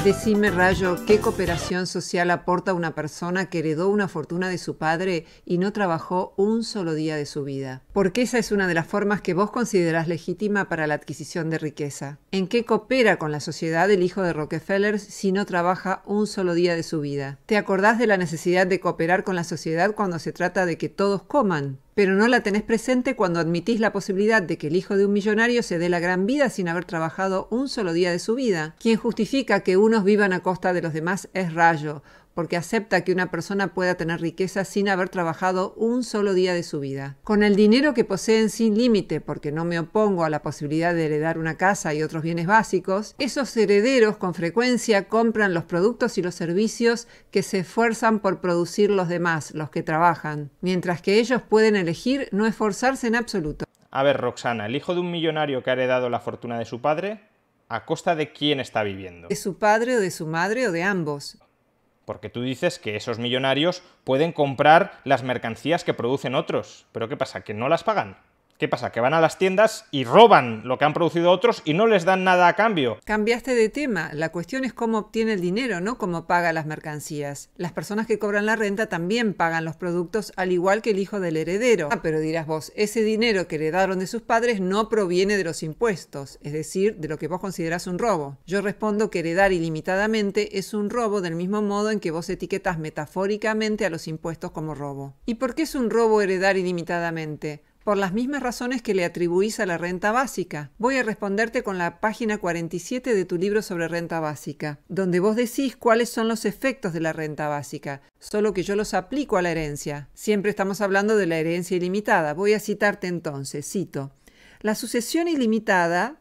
Decime, Rayo, ¿qué cooperación social aporta una persona que heredó una fortuna de su padre y no trabajó un solo día de su vida? Porque esa es una de las formas que vos considerás legítima para la adquisición de riqueza. ¿En qué coopera con la sociedad el hijo de Rockefeller si no trabaja un solo día de su vida? ¿Te acordás de la necesidad de cooperar con la sociedad cuando se trata de que todos coman? pero no la tenés presente cuando admitís la posibilidad de que el hijo de un millonario se dé la gran vida sin haber trabajado un solo día de su vida. Quien justifica que unos vivan a costa de los demás es Rayo, porque acepta que una persona pueda tener riqueza sin haber trabajado un solo día de su vida. Con el dinero que poseen sin límite, porque no me opongo a la posibilidad de heredar una casa y otros bienes básicos, esos herederos con frecuencia compran los productos y los servicios que se esfuerzan por producir los demás, los que trabajan, mientras que ellos pueden elegir no esforzarse en absoluto. A ver, Roxana, el hijo de un millonario que ha heredado la fortuna de su padre, ¿a costa de quién está viviendo? ¿De su padre o de su madre o de ambos? Porque tú dices que esos millonarios pueden comprar las mercancías que producen otros. ¿Pero qué pasa? ¿Que no las pagan? ¿Qué pasa? Que van a las tiendas y roban lo que han producido otros y no les dan nada a cambio. Cambiaste de tema. La cuestión es cómo obtiene el dinero, no cómo paga las mercancías. Las personas que cobran la renta también pagan los productos al igual que el hijo del heredero. Ah, pero dirás vos, ese dinero que heredaron de sus padres no proviene de los impuestos, es decir, de lo que vos considerás un robo. Yo respondo que heredar ilimitadamente es un robo del mismo modo en que vos etiquetas metafóricamente a los impuestos como robo. ¿Y por qué es un robo heredar ilimitadamente? por las mismas razones que le atribuís a la renta básica. Voy a responderte con la página 47 de tu libro sobre renta básica, donde vos decís cuáles son los efectos de la renta básica, solo que yo los aplico a la herencia. Siempre estamos hablando de la herencia ilimitada. Voy a citarte entonces, cito. La sucesión ilimitada,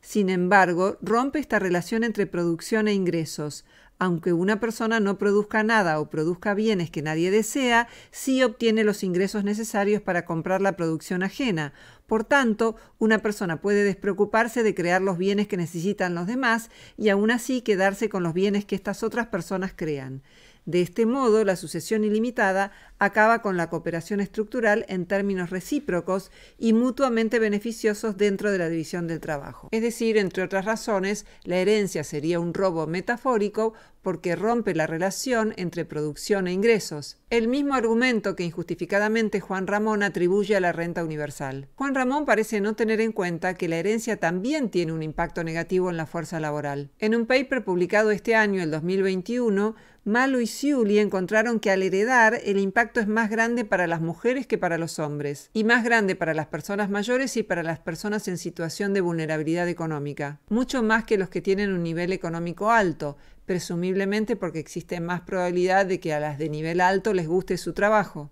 sin embargo, rompe esta relación entre producción e ingresos, aunque una persona no produzca nada o produzca bienes que nadie desea, sí obtiene los ingresos necesarios para comprar la producción ajena. Por tanto, una persona puede despreocuparse de crear los bienes que necesitan los demás y aún así quedarse con los bienes que estas otras personas crean. De este modo, la sucesión ilimitada acaba con la cooperación estructural en términos recíprocos y mutuamente beneficiosos dentro de la división del trabajo. Es decir, entre otras razones, la herencia sería un robo metafórico porque rompe la relación entre producción e ingresos. El mismo argumento que injustificadamente Juan Ramón atribuye a la renta universal. Juan Ramón parece no tener en cuenta que la herencia también tiene un impacto negativo en la fuerza laboral. En un paper publicado este año, el 2021, Malu y Siuli encontraron que al heredar el impacto es más grande para las mujeres que para los hombres, y más grande para las personas mayores y para las personas en situación de vulnerabilidad económica, mucho más que los que tienen un nivel económico alto, presumiblemente porque existe más probabilidad de que a las de nivel alto les guste su trabajo.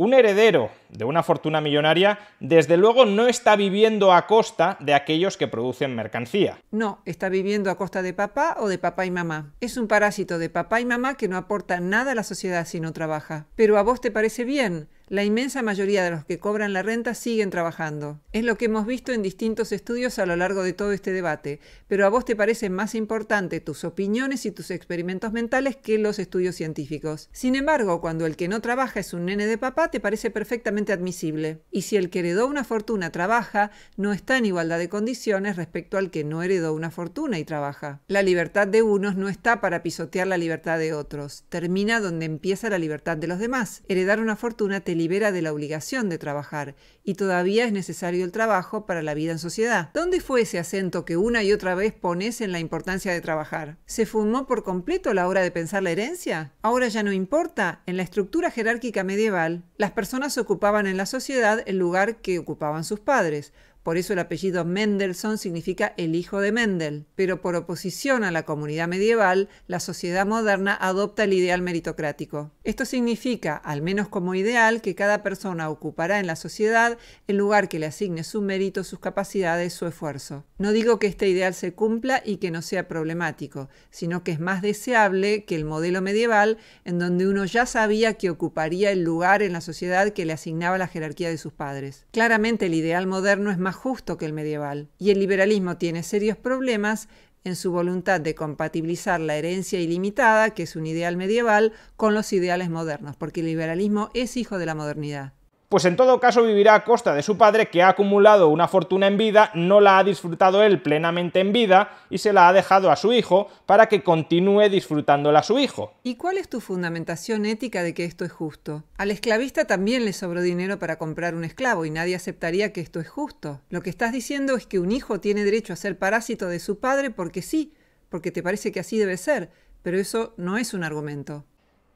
Un heredero de una fortuna millonaria, desde luego, no está viviendo a costa de aquellos que producen mercancía. No, está viviendo a costa de papá o de papá y mamá. Es un parásito de papá y mamá que no aporta nada a la sociedad si no trabaja. Pero a vos te parece bien la inmensa mayoría de los que cobran la renta siguen trabajando. Es lo que hemos visto en distintos estudios a lo largo de todo este debate, pero a vos te parece más importante tus opiniones y tus experimentos mentales que los estudios científicos. Sin embargo, cuando el que no trabaja es un nene de papá, te parece perfectamente admisible. Y si el que heredó una fortuna trabaja, no está en igualdad de condiciones respecto al que no heredó una fortuna y trabaja. La libertad de unos no está para pisotear la libertad de otros. Termina donde empieza la libertad de los demás. Heredar una fortuna te libera de la obligación de trabajar y todavía es necesario el trabajo para la vida en sociedad. ¿Dónde fue ese acento que una y otra vez pones en la importancia de trabajar? ¿Se fumó por completo la hora de pensar la herencia? Ahora ya no importa, en la estructura jerárquica medieval, las personas ocupaban en la sociedad el lugar que ocupaban sus padres, por eso el apellido Mendelssohn significa el hijo de Mendel. Pero por oposición a la comunidad medieval, la sociedad moderna adopta el ideal meritocrático. Esto significa, al menos como ideal, que cada persona ocupará en la sociedad el lugar que le asigne su mérito, sus capacidades, su esfuerzo. No digo que este ideal se cumpla y que no sea problemático, sino que es más deseable que el modelo medieval en donde uno ya sabía que ocuparía el lugar en la sociedad que le asignaba la jerarquía de sus padres. Claramente el ideal moderno es más justo que el medieval, y el liberalismo tiene serios problemas en su voluntad de compatibilizar la herencia ilimitada, que es un ideal medieval, con los ideales modernos, porque el liberalismo es hijo de la modernidad pues en todo caso vivirá a costa de su padre que ha acumulado una fortuna en vida, no la ha disfrutado él plenamente en vida y se la ha dejado a su hijo para que continúe disfrutándola a su hijo. ¿Y cuál es tu fundamentación ética de que esto es justo? Al esclavista también le sobró dinero para comprar un esclavo y nadie aceptaría que esto es justo. Lo que estás diciendo es que un hijo tiene derecho a ser parásito de su padre porque sí, porque te parece que así debe ser, pero eso no es un argumento.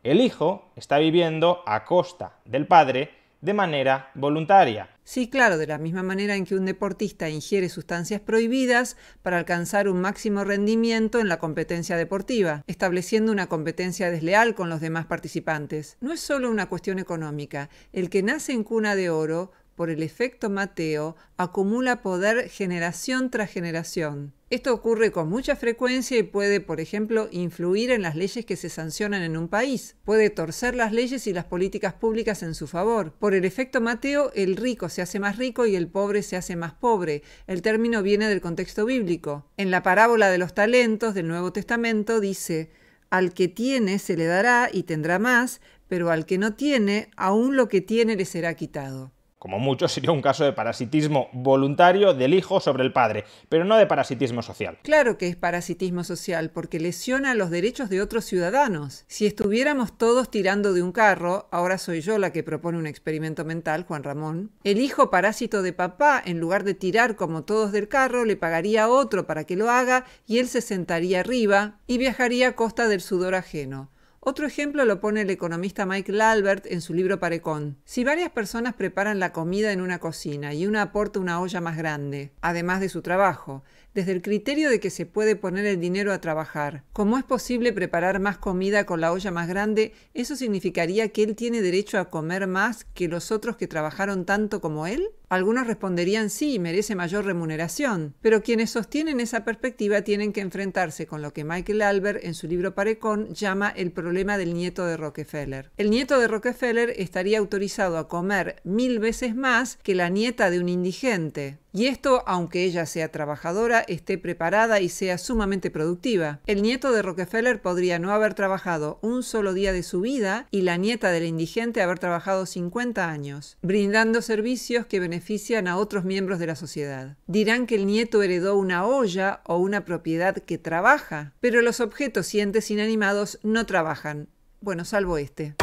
El hijo está viviendo a costa del padre de manera voluntaria. Sí, claro, de la misma manera en que un deportista ingiere sustancias prohibidas para alcanzar un máximo rendimiento en la competencia deportiva, estableciendo una competencia desleal con los demás participantes. No es solo una cuestión económica. El que nace en cuna de oro por el efecto Mateo acumula poder generación tras generación. Esto ocurre con mucha frecuencia y puede, por ejemplo, influir en las leyes que se sancionan en un país. Puede torcer las leyes y las políticas públicas en su favor. Por el efecto Mateo, el rico se hace más rico y el pobre se hace más pobre. El término viene del contexto bíblico. En la parábola de los talentos del Nuevo Testamento dice, al que tiene se le dará y tendrá más, pero al que no tiene, aún lo que tiene le será quitado. Como mucho sería un caso de parasitismo voluntario del hijo sobre el padre, pero no de parasitismo social. Claro que es parasitismo social, porque lesiona los derechos de otros ciudadanos. Si estuviéramos todos tirando de un carro, ahora soy yo la que propone un experimento mental, Juan Ramón, el hijo parásito de papá, en lugar de tirar como todos del carro, le pagaría a otro para que lo haga y él se sentaría arriba y viajaría a costa del sudor ajeno. Otro ejemplo lo pone el economista Michael Albert en su libro Parecón. Si varias personas preparan la comida en una cocina y una aporta una olla más grande, además de su trabajo, desde el criterio de que se puede poner el dinero a trabajar. Como es posible preparar más comida con la olla más grande, eso significaría que él tiene derecho a comer más que los otros que trabajaron tanto como él? Algunos responderían sí, merece mayor remuneración, pero quienes sostienen esa perspectiva tienen que enfrentarse con lo que Michael Albert en su libro Parecón llama el problema del nieto de Rockefeller. El nieto de Rockefeller estaría autorizado a comer mil veces más que la nieta de un indigente. Y esto, aunque ella sea trabajadora, esté preparada y sea sumamente productiva. El nieto de Rockefeller podría no haber trabajado un solo día de su vida y la nieta del indigente haber trabajado 50 años, brindando servicios que benefician a otros miembros de la sociedad. Dirán que el nieto heredó una olla o una propiedad que trabaja, pero los objetos y entes inanimados no trabajan. Bueno, salvo este.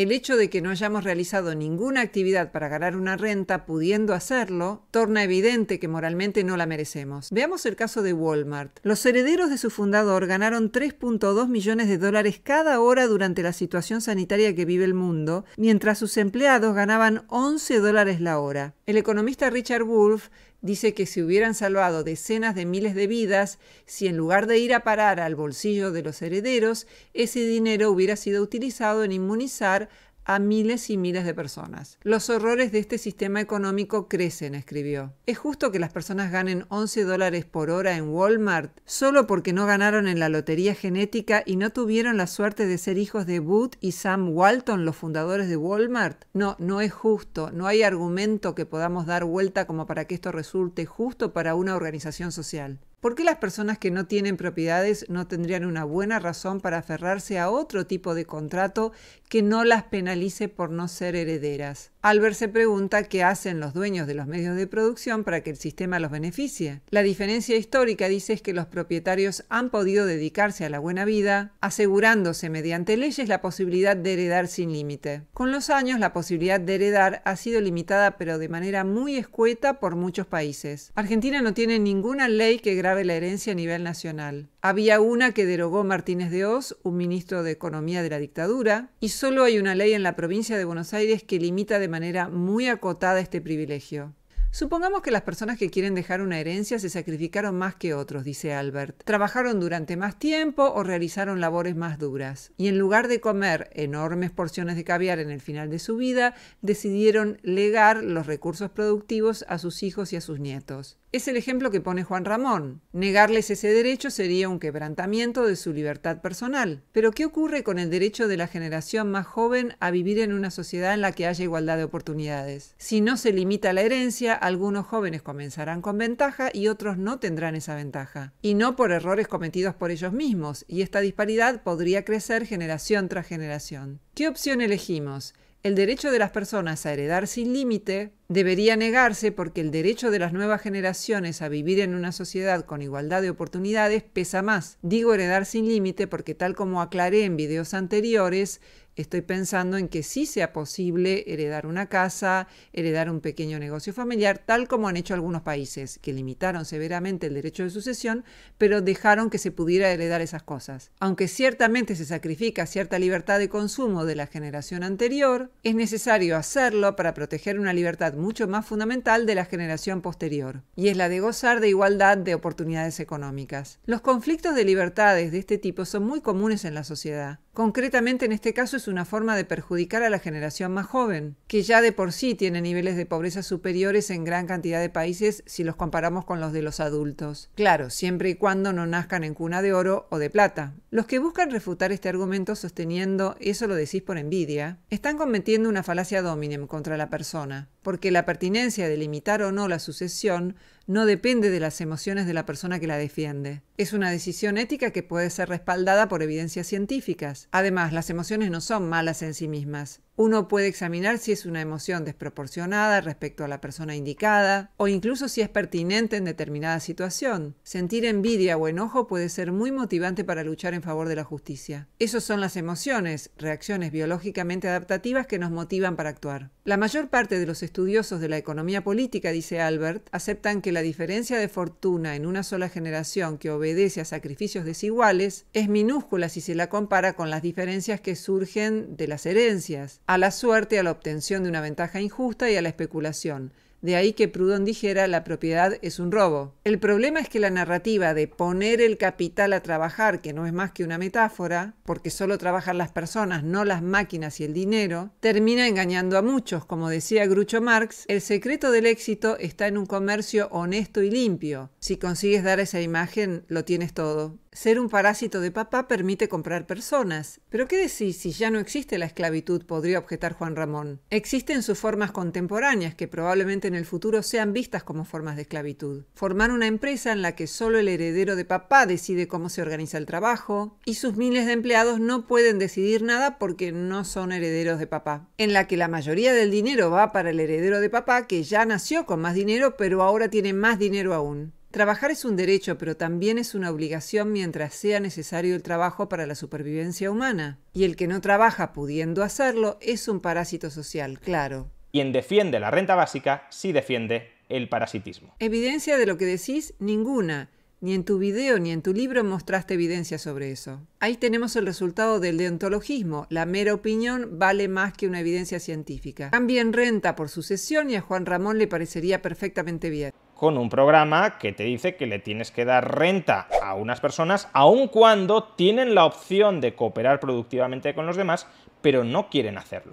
El hecho de que no hayamos realizado ninguna actividad para ganar una renta pudiendo hacerlo, torna evidente que moralmente no la merecemos. Veamos el caso de Walmart. Los herederos de su fundador ganaron 3.2 millones de dólares cada hora durante la situación sanitaria que vive el mundo, mientras sus empleados ganaban 11 dólares la hora. El economista Richard Wolff dice que se hubieran salvado decenas de miles de vidas si en lugar de ir a parar al bolsillo de los herederos, ese dinero hubiera sido utilizado en inmunizar a miles y miles de personas. Los horrores de este sistema económico crecen, escribió. ¿Es justo que las personas ganen 11 dólares por hora en Walmart solo porque no ganaron en la lotería genética y no tuvieron la suerte de ser hijos de Booth y Sam Walton, los fundadores de Walmart? No, no es justo. No hay argumento que podamos dar vuelta como para que esto resulte justo para una organización social. ¿Por qué las personas que no tienen propiedades no tendrían una buena razón para aferrarse a otro tipo de contrato que no las penalice por no ser herederas? Albert se pregunta qué hacen los dueños de los medios de producción para que el sistema los beneficie. La diferencia histórica dice es que los propietarios han podido dedicarse a la buena vida, asegurándose mediante leyes la posibilidad de heredar sin límite. Con los años la posibilidad de heredar ha sido limitada pero de manera muy escueta por muchos países. Argentina no tiene ninguna ley que grave la herencia a nivel nacional. Había una que derogó Martínez de Oz, un ministro de Economía de la dictadura, y solo hay una ley en la provincia de Buenos Aires que limita de manera muy acotada este privilegio. Supongamos que las personas que quieren dejar una herencia se sacrificaron más que otros, dice Albert. Trabajaron durante más tiempo o realizaron labores más duras. Y en lugar de comer enormes porciones de caviar en el final de su vida, decidieron legar los recursos productivos a sus hijos y a sus nietos. Es el ejemplo que pone Juan Ramón. Negarles ese derecho sería un quebrantamiento de su libertad personal. Pero ¿qué ocurre con el derecho de la generación más joven a vivir en una sociedad en la que haya igualdad de oportunidades? Si no se limita la herencia, algunos jóvenes comenzarán con ventaja y otros no tendrán esa ventaja. Y no por errores cometidos por ellos mismos, y esta disparidad podría crecer generación tras generación. ¿Qué opción elegimos? el derecho de las personas a heredar sin límite debería negarse porque el derecho de las nuevas generaciones a vivir en una sociedad con igualdad de oportunidades pesa más. Digo heredar sin límite porque tal como aclaré en videos anteriores, Estoy pensando en que sí sea posible heredar una casa, heredar un pequeño negocio familiar, tal como han hecho algunos países, que limitaron severamente el derecho de sucesión, pero dejaron que se pudiera heredar esas cosas. Aunque ciertamente se sacrifica cierta libertad de consumo de la generación anterior, es necesario hacerlo para proteger una libertad mucho más fundamental de la generación posterior, y es la de gozar de igualdad de oportunidades económicas. Los conflictos de libertades de este tipo son muy comunes en la sociedad. Concretamente en este caso es una forma de perjudicar a la generación más joven, que ya de por sí tiene niveles de pobreza superiores en gran cantidad de países si los comparamos con los de los adultos. Claro, siempre y cuando no nazcan en cuna de oro o de plata. Los que buscan refutar este argumento sosteniendo eso lo decís por envidia, están cometiendo una falacia dominem contra la persona, porque la pertinencia de limitar o no la sucesión no depende de las emociones de la persona que la defiende. Es una decisión ética que puede ser respaldada por evidencias científicas. Además, las emociones no son malas en sí mismas, uno puede examinar si es una emoción desproporcionada respecto a la persona indicada o incluso si es pertinente en determinada situación. Sentir envidia o enojo puede ser muy motivante para luchar en favor de la justicia. Esas son las emociones, reacciones biológicamente adaptativas que nos motivan para actuar. La mayor parte de los estudiosos de la economía política, dice Albert, aceptan que la diferencia de fortuna en una sola generación que obedece a sacrificios desiguales es minúscula si se la compara con las diferencias que surgen de las herencias a la suerte, a la obtención de una ventaja injusta y a la especulación. De ahí que Proudhon dijera la propiedad es un robo. El problema es que la narrativa de poner el capital a trabajar, que no es más que una metáfora, porque solo trabajan las personas, no las máquinas y el dinero, termina engañando a muchos. Como decía Grucho Marx, el secreto del éxito está en un comercio honesto y limpio. Si consigues dar esa imagen, lo tienes todo. Ser un parásito de papá permite comprar personas. Pero ¿qué decir si ya no existe la esclavitud? podría objetar Juan Ramón. Existen sus formas contemporáneas que probablemente en el futuro sean vistas como formas de esclavitud. Formar una empresa en la que solo el heredero de papá decide cómo se organiza el trabajo y sus miles de empleados no pueden decidir nada porque no son herederos de papá. En la que la mayoría del dinero va para el heredero de papá que ya nació con más dinero pero ahora tiene más dinero aún. Trabajar es un derecho, pero también es una obligación mientras sea necesario el trabajo para la supervivencia humana. Y el que no trabaja pudiendo hacerlo es un parásito social, claro. Quien defiende la renta básica sí defiende el parasitismo. Evidencia de lo que decís, ninguna. Ni en tu video ni en tu libro mostraste evidencia sobre eso. Ahí tenemos el resultado del deontologismo. La mera opinión vale más que una evidencia científica. Cambien renta por sucesión y a Juan Ramón le parecería perfectamente bien con un programa que te dice que le tienes que dar renta a unas personas, aun cuando tienen la opción de cooperar productivamente con los demás, pero no quieren hacerlo.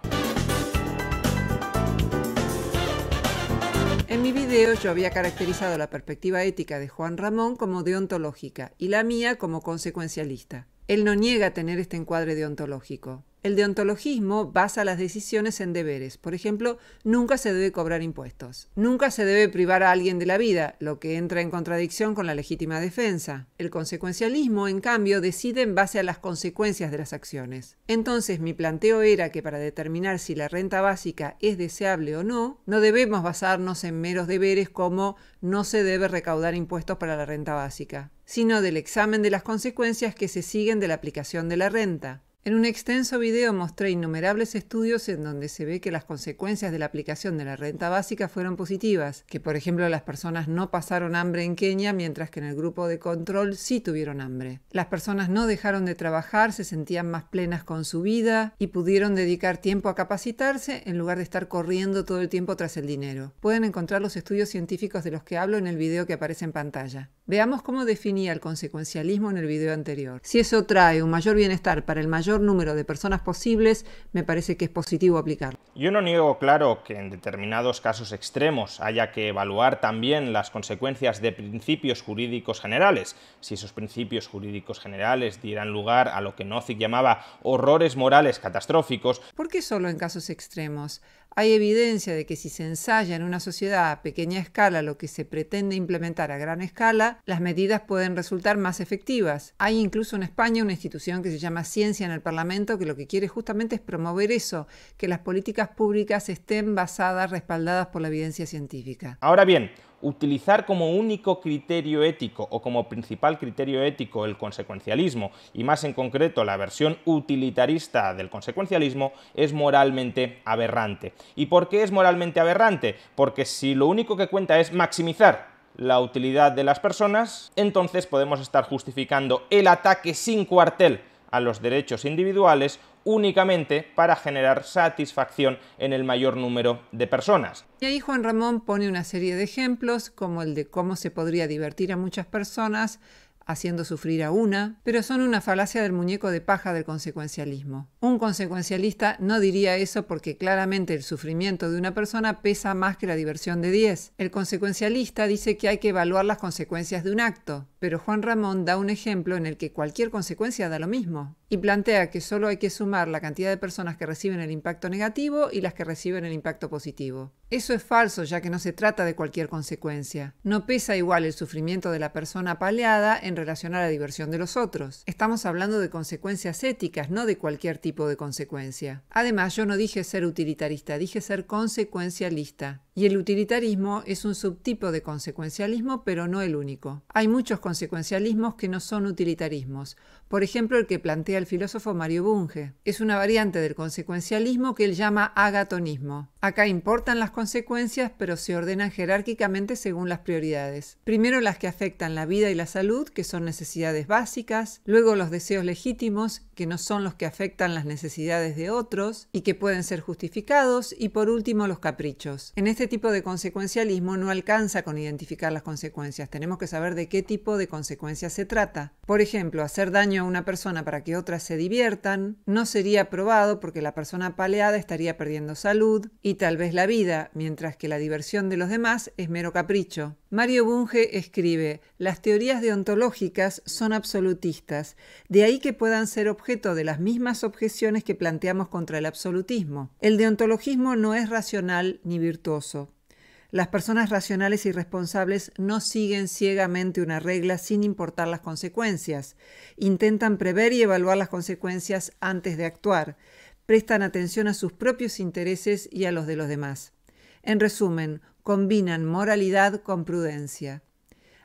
En mi video yo había caracterizado la perspectiva ética de Juan Ramón como deontológica y la mía como consecuencialista. Él no niega tener este encuadre deontológico, el deontologismo basa las decisiones en deberes. Por ejemplo, nunca se debe cobrar impuestos. Nunca se debe privar a alguien de la vida, lo que entra en contradicción con la legítima defensa. El consecuencialismo, en cambio, decide en base a las consecuencias de las acciones. Entonces, mi planteo era que para determinar si la renta básica es deseable o no, no debemos basarnos en meros deberes como no se debe recaudar impuestos para la renta básica, sino del examen de las consecuencias que se siguen de la aplicación de la renta. En un extenso video mostré innumerables estudios en donde se ve que las consecuencias de la aplicación de la renta básica fueron positivas, que por ejemplo las personas no pasaron hambre en Kenia mientras que en el grupo de control sí tuvieron hambre. Las personas no dejaron de trabajar, se sentían más plenas con su vida y pudieron dedicar tiempo a capacitarse en lugar de estar corriendo todo el tiempo tras el dinero. Pueden encontrar los estudios científicos de los que hablo en el video que aparece en pantalla. Veamos cómo definía el consecuencialismo en el video anterior. Si eso trae un mayor bienestar para el mayor número de personas posibles, me parece que es positivo aplicarlo. Yo no niego, claro, que en determinados casos extremos haya que evaluar también las consecuencias de principios jurídicos generales. Si esos principios jurídicos generales dieran lugar a lo que Nozick llamaba horrores morales catastróficos. ¿Por qué solo en casos extremos? hay evidencia de que si se ensaya en una sociedad a pequeña escala lo que se pretende implementar a gran escala, las medidas pueden resultar más efectivas. Hay incluso en España una institución que se llama Ciencia en el Parlamento que lo que quiere justamente es promover eso, que las políticas públicas estén basadas, respaldadas por la evidencia científica. Ahora bien, utilizar como único criterio ético o como principal criterio ético el consecuencialismo y más en concreto la versión utilitarista del consecuencialismo es moralmente aberrante. ¿Y por qué es moralmente aberrante? Porque si lo único que cuenta es maximizar la utilidad de las personas, entonces podemos estar justificando el ataque sin cuartel a los derechos individuales únicamente para generar satisfacción en el mayor número de personas. Y ahí Juan Ramón pone una serie de ejemplos, como el de cómo se podría divertir a muchas personas haciendo sufrir a una, pero son una falacia del muñeco de paja del consecuencialismo. Un consecuencialista no diría eso porque claramente el sufrimiento de una persona pesa más que la diversión de 10. El consecuencialista dice que hay que evaluar las consecuencias de un acto, pero Juan Ramón da un ejemplo en el que cualquier consecuencia da lo mismo y plantea que solo hay que sumar la cantidad de personas que reciben el impacto negativo y las que reciben el impacto positivo. Eso es falso ya que no se trata de cualquier consecuencia. No pesa igual el sufrimiento de la persona paleada en relación a la diversión de los otros. Estamos hablando de consecuencias éticas, no de cualquier tipo de consecuencia. Además, yo no dije ser utilitarista, dije ser consecuencialista. Y el utilitarismo es un subtipo de consecuencialismo, pero no el único. Hay muchos consecuencialismos que no son utilitarismos por ejemplo el que plantea el filósofo Mario Bunge. Es una variante del consecuencialismo que él llama agatonismo. Acá importan las consecuencias, pero se ordenan jerárquicamente según las prioridades. Primero las que afectan la vida y la salud, que son necesidades básicas, luego los deseos legítimos, que no son los que afectan las necesidades de otros y que pueden ser justificados, y por último los caprichos. En este tipo de consecuencialismo no alcanza con identificar las consecuencias, tenemos que saber de qué tipo de consecuencias se trata. Por ejemplo, hacer daño a una persona para que otras se diviertan, no sería probado porque la persona paleada estaría perdiendo salud y tal vez la vida, mientras que la diversión de los demás es mero capricho. Mario Bunge escribe, las teorías deontológicas son absolutistas, de ahí que puedan ser objeto de las mismas objeciones que planteamos contra el absolutismo. El deontologismo no es racional ni virtuoso. Las personas racionales y responsables no siguen ciegamente una regla sin importar las consecuencias. Intentan prever y evaluar las consecuencias antes de actuar. Prestan atención a sus propios intereses y a los de los demás. En resumen, combinan moralidad con prudencia.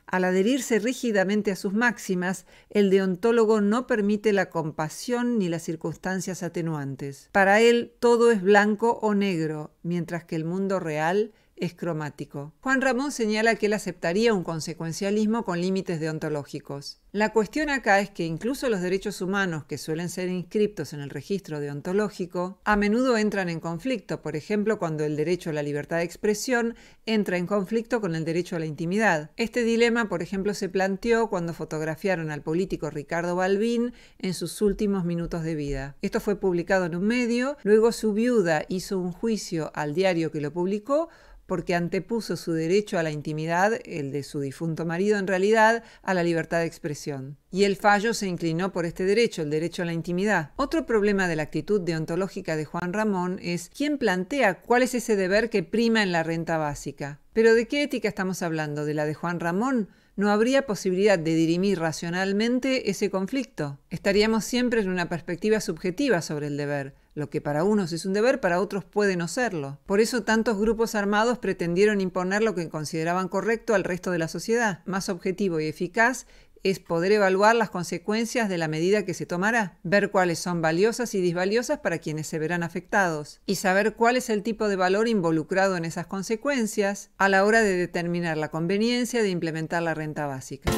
Al adherirse rígidamente a sus máximas, el deontólogo no permite la compasión ni las circunstancias atenuantes. Para él todo es blanco o negro, mientras que el mundo real es cromático. Juan Ramón señala que él aceptaría un consecuencialismo con límites deontológicos. La cuestión acá es que incluso los derechos humanos que suelen ser inscriptos en el registro deontológico a menudo entran en conflicto, por ejemplo cuando el derecho a la libertad de expresión entra en conflicto con el derecho a la intimidad. Este dilema, por ejemplo, se planteó cuando fotografiaron al político Ricardo Balbín en sus últimos minutos de vida. Esto fue publicado en un medio, luego su viuda hizo un juicio al diario que lo publicó, porque antepuso su derecho a la intimidad, el de su difunto marido en realidad, a la libertad de expresión. Y el fallo se inclinó por este derecho, el derecho a la intimidad. Otro problema de la actitud deontológica de Juan Ramón es quién plantea cuál es ese deber que prima en la renta básica. Pero ¿de qué ética estamos hablando? ¿De la de Juan Ramón? no habría posibilidad de dirimir racionalmente ese conflicto. Estaríamos siempre en una perspectiva subjetiva sobre el deber, lo que para unos es un deber, para otros puede no serlo. Por eso tantos grupos armados pretendieron imponer lo que consideraban correcto al resto de la sociedad. Más objetivo y eficaz es poder evaluar las consecuencias de la medida que se tomará, ver cuáles son valiosas y disvaliosas para quienes se verán afectados, y saber cuál es el tipo de valor involucrado en esas consecuencias a la hora de determinar la conveniencia de implementar la renta básica.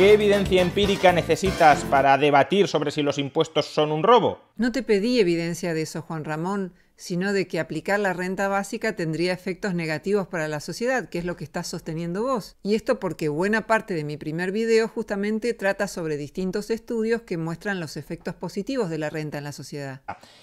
¿Qué evidencia empírica necesitas para debatir sobre si los impuestos son un robo? No te pedí evidencia de eso, Juan Ramón sino de que aplicar la renta básica tendría efectos negativos para la sociedad, que es lo que estás sosteniendo vos. Y esto porque buena parte de mi primer video justamente trata sobre distintos estudios que muestran los efectos positivos de la renta en la sociedad.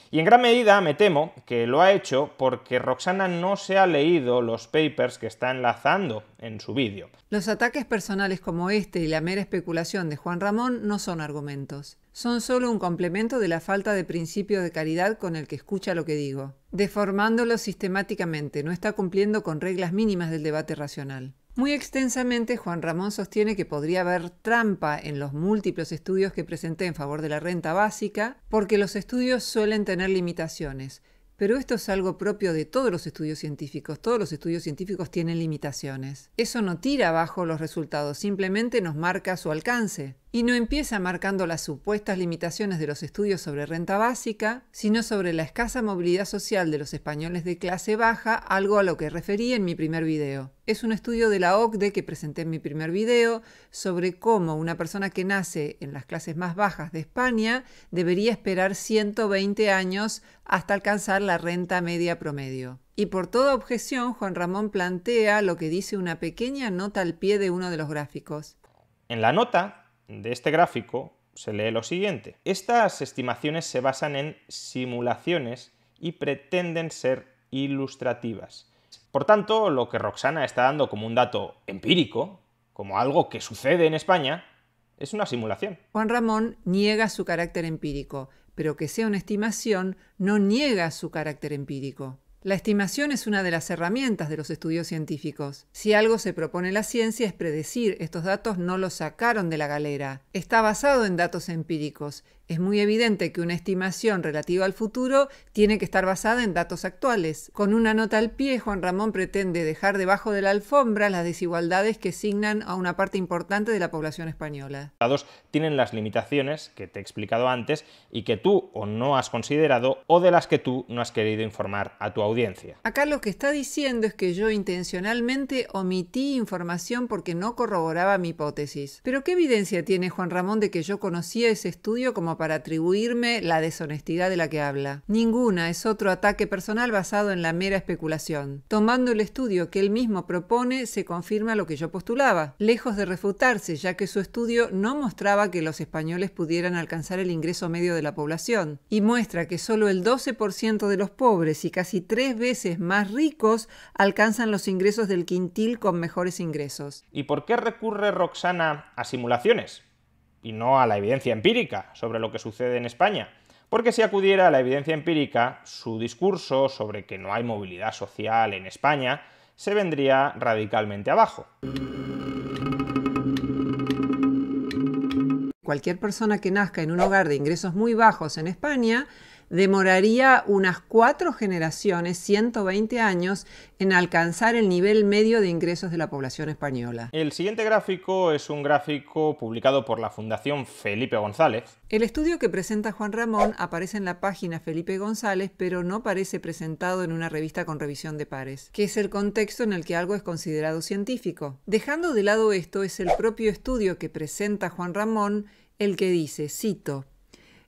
Y en gran medida me temo que lo ha hecho porque Roxana no se ha leído los papers que está enlazando en su vídeo. Los ataques personales como este y la mera especulación de Juan Ramón no son argumentos son solo un complemento de la falta de principio de caridad con el que escucha lo que digo, deformándolo sistemáticamente, no está cumpliendo con reglas mínimas del debate racional. Muy extensamente, Juan Ramón sostiene que podría haber trampa en los múltiples estudios que presenté en favor de la renta básica, porque los estudios suelen tener limitaciones. Pero esto es algo propio de todos los estudios científicos. Todos los estudios científicos tienen limitaciones. Eso no tira abajo los resultados, simplemente nos marca su alcance y no empieza marcando las supuestas limitaciones de los estudios sobre renta básica, sino sobre la escasa movilidad social de los españoles de clase baja, algo a lo que referí en mi primer video. Es un estudio de la OCDE que presenté en mi primer video sobre cómo una persona que nace en las clases más bajas de España debería esperar 120 años hasta alcanzar la renta media promedio. Y por toda objeción, Juan Ramón plantea lo que dice una pequeña nota al pie de uno de los gráficos. En la nota, de este gráfico se lee lo siguiente. Estas estimaciones se basan en simulaciones y pretenden ser ilustrativas. Por tanto, lo que Roxana está dando como un dato empírico, como algo que sucede en España, es una simulación. Juan Ramón niega su carácter empírico, pero que sea una estimación no niega su carácter empírico. La estimación es una de las herramientas de los estudios científicos. Si algo se propone la ciencia es predecir, estos datos no los sacaron de la galera. Está basado en datos empíricos es muy evidente que una estimación relativa al futuro tiene que estar basada en datos actuales. Con una nota al pie, Juan Ramón pretende dejar debajo de la alfombra las desigualdades que signan a una parte importante de la población española. Tienen las limitaciones que te he explicado antes y que tú o no has considerado o de las que tú no has querido informar a tu audiencia. Acá lo que está diciendo es que yo intencionalmente omití información porque no corroboraba mi hipótesis. Pero ¿qué evidencia tiene Juan Ramón de que yo conocía ese estudio como para atribuirme la deshonestidad de la que habla. Ninguna es otro ataque personal basado en la mera especulación. Tomando el estudio que él mismo propone, se confirma lo que yo postulaba, lejos de refutarse, ya que su estudio no mostraba que los españoles pudieran alcanzar el ingreso medio de la población, y muestra que solo el 12% de los pobres y casi tres veces más ricos alcanzan los ingresos del quintil con mejores ingresos. ¿Y por qué recurre Roxana a simulaciones? y no a la evidencia empírica sobre lo que sucede en España. Porque si acudiera a la evidencia empírica, su discurso sobre que no hay movilidad social en España se vendría radicalmente abajo. Cualquier persona que nazca en un hogar de ingresos muy bajos en España demoraría unas cuatro generaciones, 120 años, en alcanzar el nivel medio de ingresos de la población española. El siguiente gráfico es un gráfico publicado por la Fundación Felipe González. El estudio que presenta Juan Ramón aparece en la página Felipe González, pero no parece presentado en una revista con revisión de pares, que es el contexto en el que algo es considerado científico. Dejando de lado esto, es el propio estudio que presenta Juan Ramón el que dice, cito,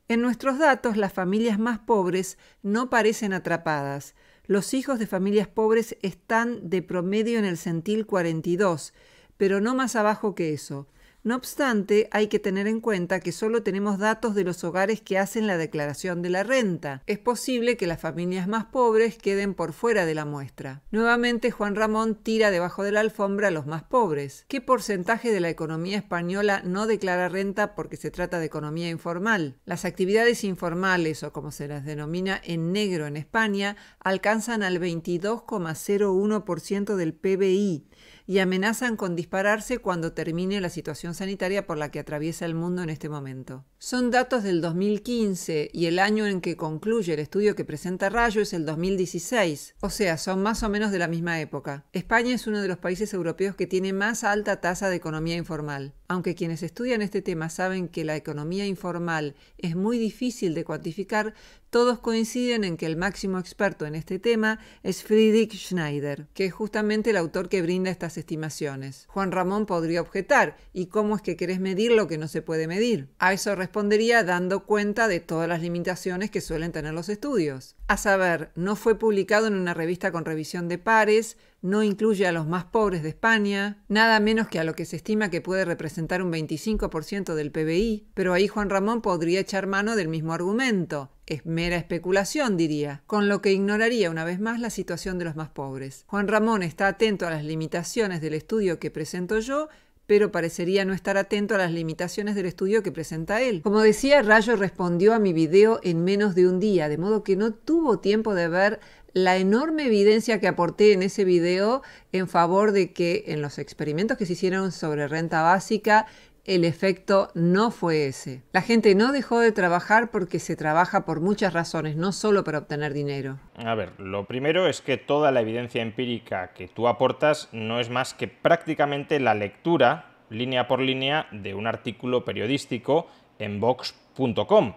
en nuestros datos, las familias más pobres no parecen atrapadas. Los hijos de familias pobres están de promedio en el centil 42, pero no más abajo que eso. No obstante, hay que tener en cuenta que solo tenemos datos de los hogares que hacen la declaración de la renta. Es posible que las familias más pobres queden por fuera de la muestra. Nuevamente, Juan Ramón tira debajo de la alfombra a los más pobres. ¿Qué porcentaje de la economía española no declara renta porque se trata de economía informal? Las actividades informales, o como se las denomina en negro en España, alcanzan al 22,01% del PBI y amenazan con dispararse cuando termine la situación sanitaria por la que atraviesa el mundo en este momento. Son datos del 2015 y el año en que concluye el estudio que presenta Rayo es el 2016, o sea, son más o menos de la misma época. España es uno de los países europeos que tiene más alta tasa de economía informal. Aunque quienes estudian este tema saben que la economía informal es muy difícil de cuantificar, todos coinciden en que el máximo experto en este tema es Friedrich Schneider, que es justamente el autor que brinda estas estimaciones. Juan Ramón podría objetar, ¿y cómo es que querés medir lo que no se puede medir? A eso respondería dando cuenta de todas las limitaciones que suelen tener los estudios. A saber, no fue publicado en una revista con revisión de pares, no incluye a los más pobres de España, nada menos que a lo que se estima que puede representar un 25% del PBI, pero ahí Juan Ramón podría echar mano del mismo argumento. Es mera especulación, diría, con lo que ignoraría una vez más la situación de los más pobres. Juan Ramón está atento a las limitaciones del estudio que presento yo pero parecería no estar atento a las limitaciones del estudio que presenta él. Como decía, Rayo respondió a mi video en menos de un día, de modo que no tuvo tiempo de ver la enorme evidencia que aporté en ese video en favor de que en los experimentos que se hicieron sobre renta básica el efecto no fue ese. La gente no dejó de trabajar porque se trabaja por muchas razones, no solo para obtener dinero. A ver, lo primero es que toda la evidencia empírica que tú aportas no es más que prácticamente la lectura, línea por línea, de un artículo periodístico en Vox.com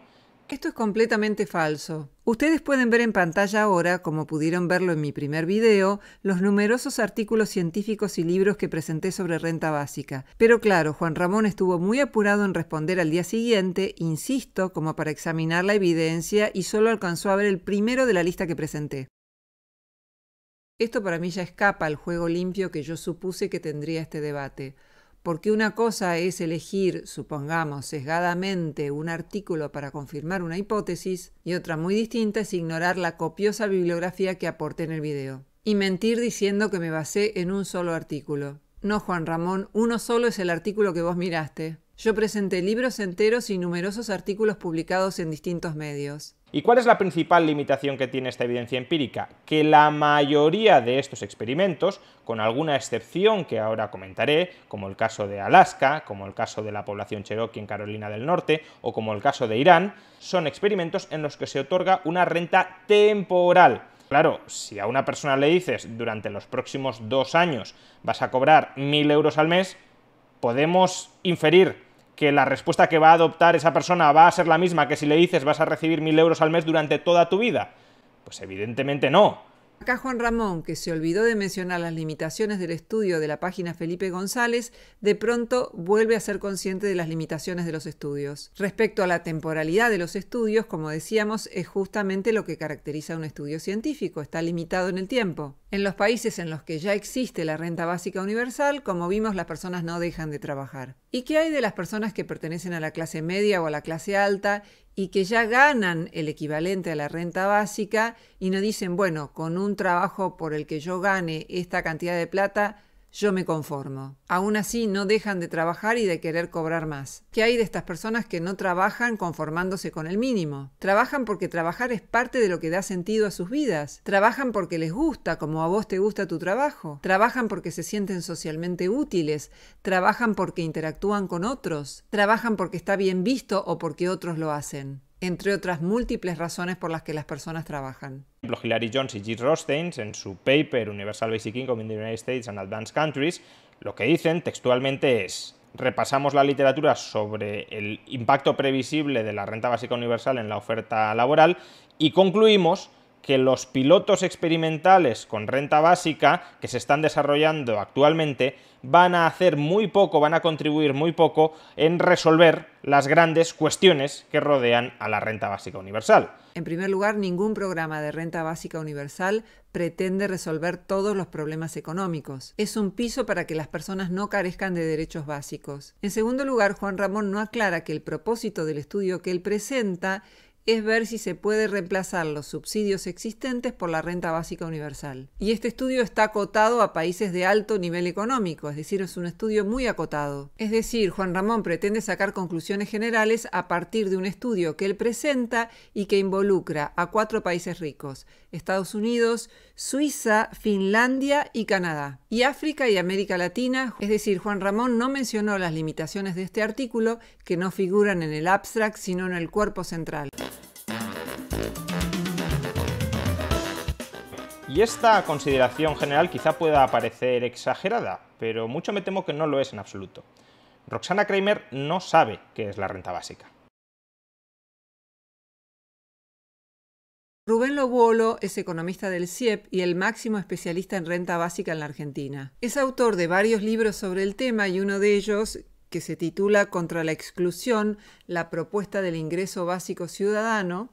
esto es completamente falso. Ustedes pueden ver en pantalla ahora, como pudieron verlo en mi primer video, los numerosos artículos científicos y libros que presenté sobre renta básica. Pero claro, Juan Ramón estuvo muy apurado en responder al día siguiente, insisto, como para examinar la evidencia y solo alcanzó a ver el primero de la lista que presenté. Esto para mí ya escapa al juego limpio que yo supuse que tendría este debate. Porque una cosa es elegir, supongamos, sesgadamente un artículo para confirmar una hipótesis y otra muy distinta es ignorar la copiosa bibliografía que aporté en el video. Y mentir diciendo que me basé en un solo artículo. No, Juan Ramón, uno solo es el artículo que vos miraste. Yo presenté libros enteros y numerosos artículos publicados en distintos medios. ¿Y cuál es la principal limitación que tiene esta evidencia empírica? Que la mayoría de estos experimentos, con alguna excepción que ahora comentaré, como el caso de Alaska, como el caso de la población cherokee en Carolina del Norte o como el caso de Irán, son experimentos en los que se otorga una renta temporal. Claro, si a una persona le dices durante los próximos dos años vas a cobrar 1.000 euros al mes, podemos inferir que la respuesta que va a adoptar esa persona va a ser la misma que si le dices vas a recibir mil euros al mes durante toda tu vida. Pues evidentemente no. Acá Juan Ramón, que se olvidó de mencionar las limitaciones del estudio de la página Felipe González, de pronto vuelve a ser consciente de las limitaciones de los estudios. Respecto a la temporalidad de los estudios, como decíamos, es justamente lo que caracteriza un estudio científico, está limitado en el tiempo. En los países en los que ya existe la renta básica universal, como vimos, las personas no dejan de trabajar. ¿Y qué hay de las personas que pertenecen a la clase media o a la clase alta y que ya ganan el equivalente a la renta básica y no dicen, bueno, con un trabajo por el que yo gane esta cantidad de plata, yo me conformo. Aún así no dejan de trabajar y de querer cobrar más. ¿Qué hay de estas personas que no trabajan conformándose con el mínimo? Trabajan porque trabajar es parte de lo que da sentido a sus vidas. Trabajan porque les gusta, como a vos te gusta tu trabajo. Trabajan porque se sienten socialmente útiles. Trabajan porque interactúan con otros. Trabajan porque está bien visto o porque otros lo hacen entre otras múltiples razones por las que las personas trabajan. Por ejemplo, Hillary Jones y G. Rosteins, en su paper Universal Basic Income in the United States and Advanced Countries, lo que dicen textualmente es repasamos la literatura sobre el impacto previsible de la renta básica universal en la oferta laboral y concluimos que los pilotos experimentales con renta básica que se están desarrollando actualmente van a hacer muy poco, van a contribuir muy poco en resolver las grandes cuestiones que rodean a la renta básica universal. En primer lugar, ningún programa de renta básica universal pretende resolver todos los problemas económicos. Es un piso para que las personas no carezcan de derechos básicos. En segundo lugar, Juan Ramón no aclara que el propósito del estudio que él presenta es ver si se puede reemplazar los subsidios existentes por la renta básica universal. Y este estudio está acotado a países de alto nivel económico, es decir, es un estudio muy acotado. Es decir, Juan Ramón pretende sacar conclusiones generales a partir de un estudio que él presenta y que involucra a cuatro países ricos, Estados Unidos, Suiza, Finlandia y Canadá. Y África y América Latina, es decir, Juan Ramón no mencionó las limitaciones de este artículo, que no figuran en el abstract, sino en el cuerpo central. Y esta consideración general quizá pueda parecer exagerada, pero mucho me temo que no lo es en absoluto. Roxana Kramer no sabe qué es la renta básica. Rubén Lobolo es economista del CIEP y el máximo especialista en renta básica en la Argentina. Es autor de varios libros sobre el tema y uno de ellos, que se titula Contra la exclusión, la propuesta del ingreso básico ciudadano,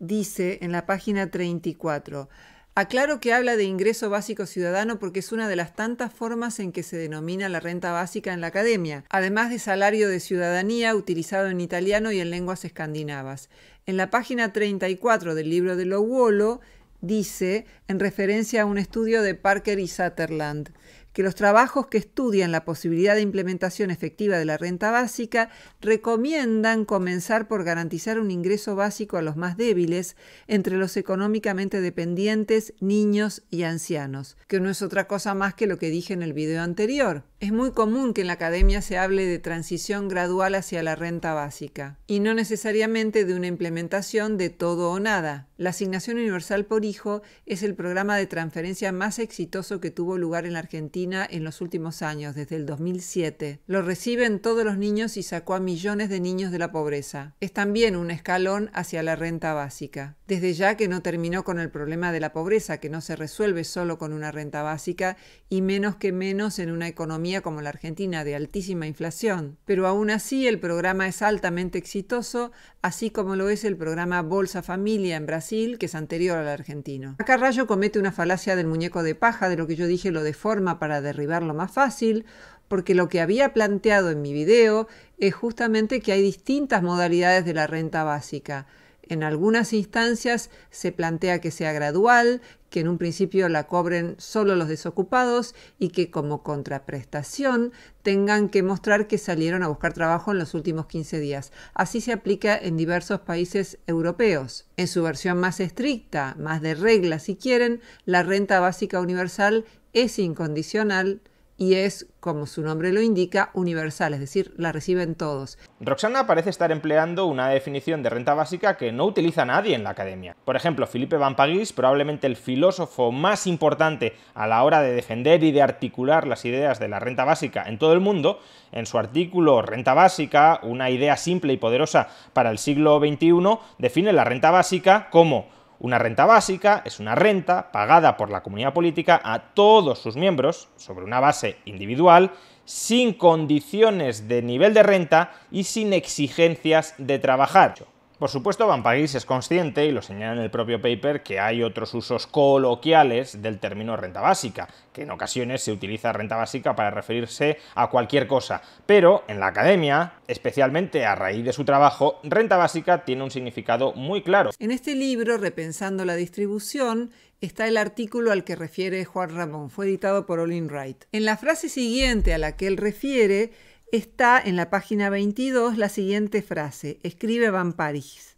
dice en la página 34, Aclaro que habla de ingreso básico ciudadano porque es una de las tantas formas en que se denomina la renta básica en la academia, además de salario de ciudadanía utilizado en italiano y en lenguas escandinavas. En la página 34 del libro de Lowolo dice, en referencia a un estudio de Parker y Sutherland, que los trabajos que estudian la posibilidad de implementación efectiva de la renta básica recomiendan comenzar por garantizar un ingreso básico a los más débiles, entre los económicamente dependientes, niños y ancianos, que no es otra cosa más que lo que dije en el video anterior. Es muy común que en la academia se hable de transición gradual hacia la renta básica y no necesariamente de una implementación de todo o nada. La asignación universal por hijo es el programa de transferencia más exitoso que tuvo lugar en la Argentina en los últimos años, desde el 2007. Lo reciben todos los niños y sacó a millones de niños de la pobreza. Es también un escalón hacia la renta básica desde ya que no terminó con el problema de la pobreza, que no se resuelve solo con una renta básica y menos que menos en una economía como la Argentina de altísima inflación. Pero aún así el programa es altamente exitoso, así como lo es el programa Bolsa Familia en Brasil, que es anterior al argentino. Acá Rayo comete una falacia del muñeco de paja, de lo que yo dije lo deforma para derribarlo más fácil, porque lo que había planteado en mi video es justamente que hay distintas modalidades de la renta básica. En algunas instancias se plantea que sea gradual, que en un principio la cobren solo los desocupados y que como contraprestación tengan que mostrar que salieron a buscar trabajo en los últimos 15 días. Así se aplica en diversos países europeos. En su versión más estricta, más de regla si quieren, la renta básica universal es incondicional y es, como su nombre lo indica, universal, es decir, la reciben todos. Roxana parece estar empleando una definición de renta básica que no utiliza nadie en la academia. Por ejemplo, Felipe Vampaguis, probablemente el filósofo más importante a la hora de defender y de articular las ideas de la renta básica en todo el mundo, en su artículo Renta básica, una idea simple y poderosa para el siglo XXI, define la renta básica como una renta básica es una renta pagada por la comunidad política a todos sus miembros sobre una base individual, sin condiciones de nivel de renta y sin exigencias de trabajar. Por supuesto, Parijs es consciente, y lo señala en el propio paper, que hay otros usos coloquiales del término renta básica, que en ocasiones se utiliza renta básica para referirse a cualquier cosa, pero en la academia, especialmente a raíz de su trabajo, renta básica tiene un significado muy claro. En este libro, Repensando la distribución, está el artículo al que refiere Juan Ramón, fue editado por Olin Wright. En la frase siguiente a la que él refiere, está en la página 22 la siguiente frase, escribe Van Parijs.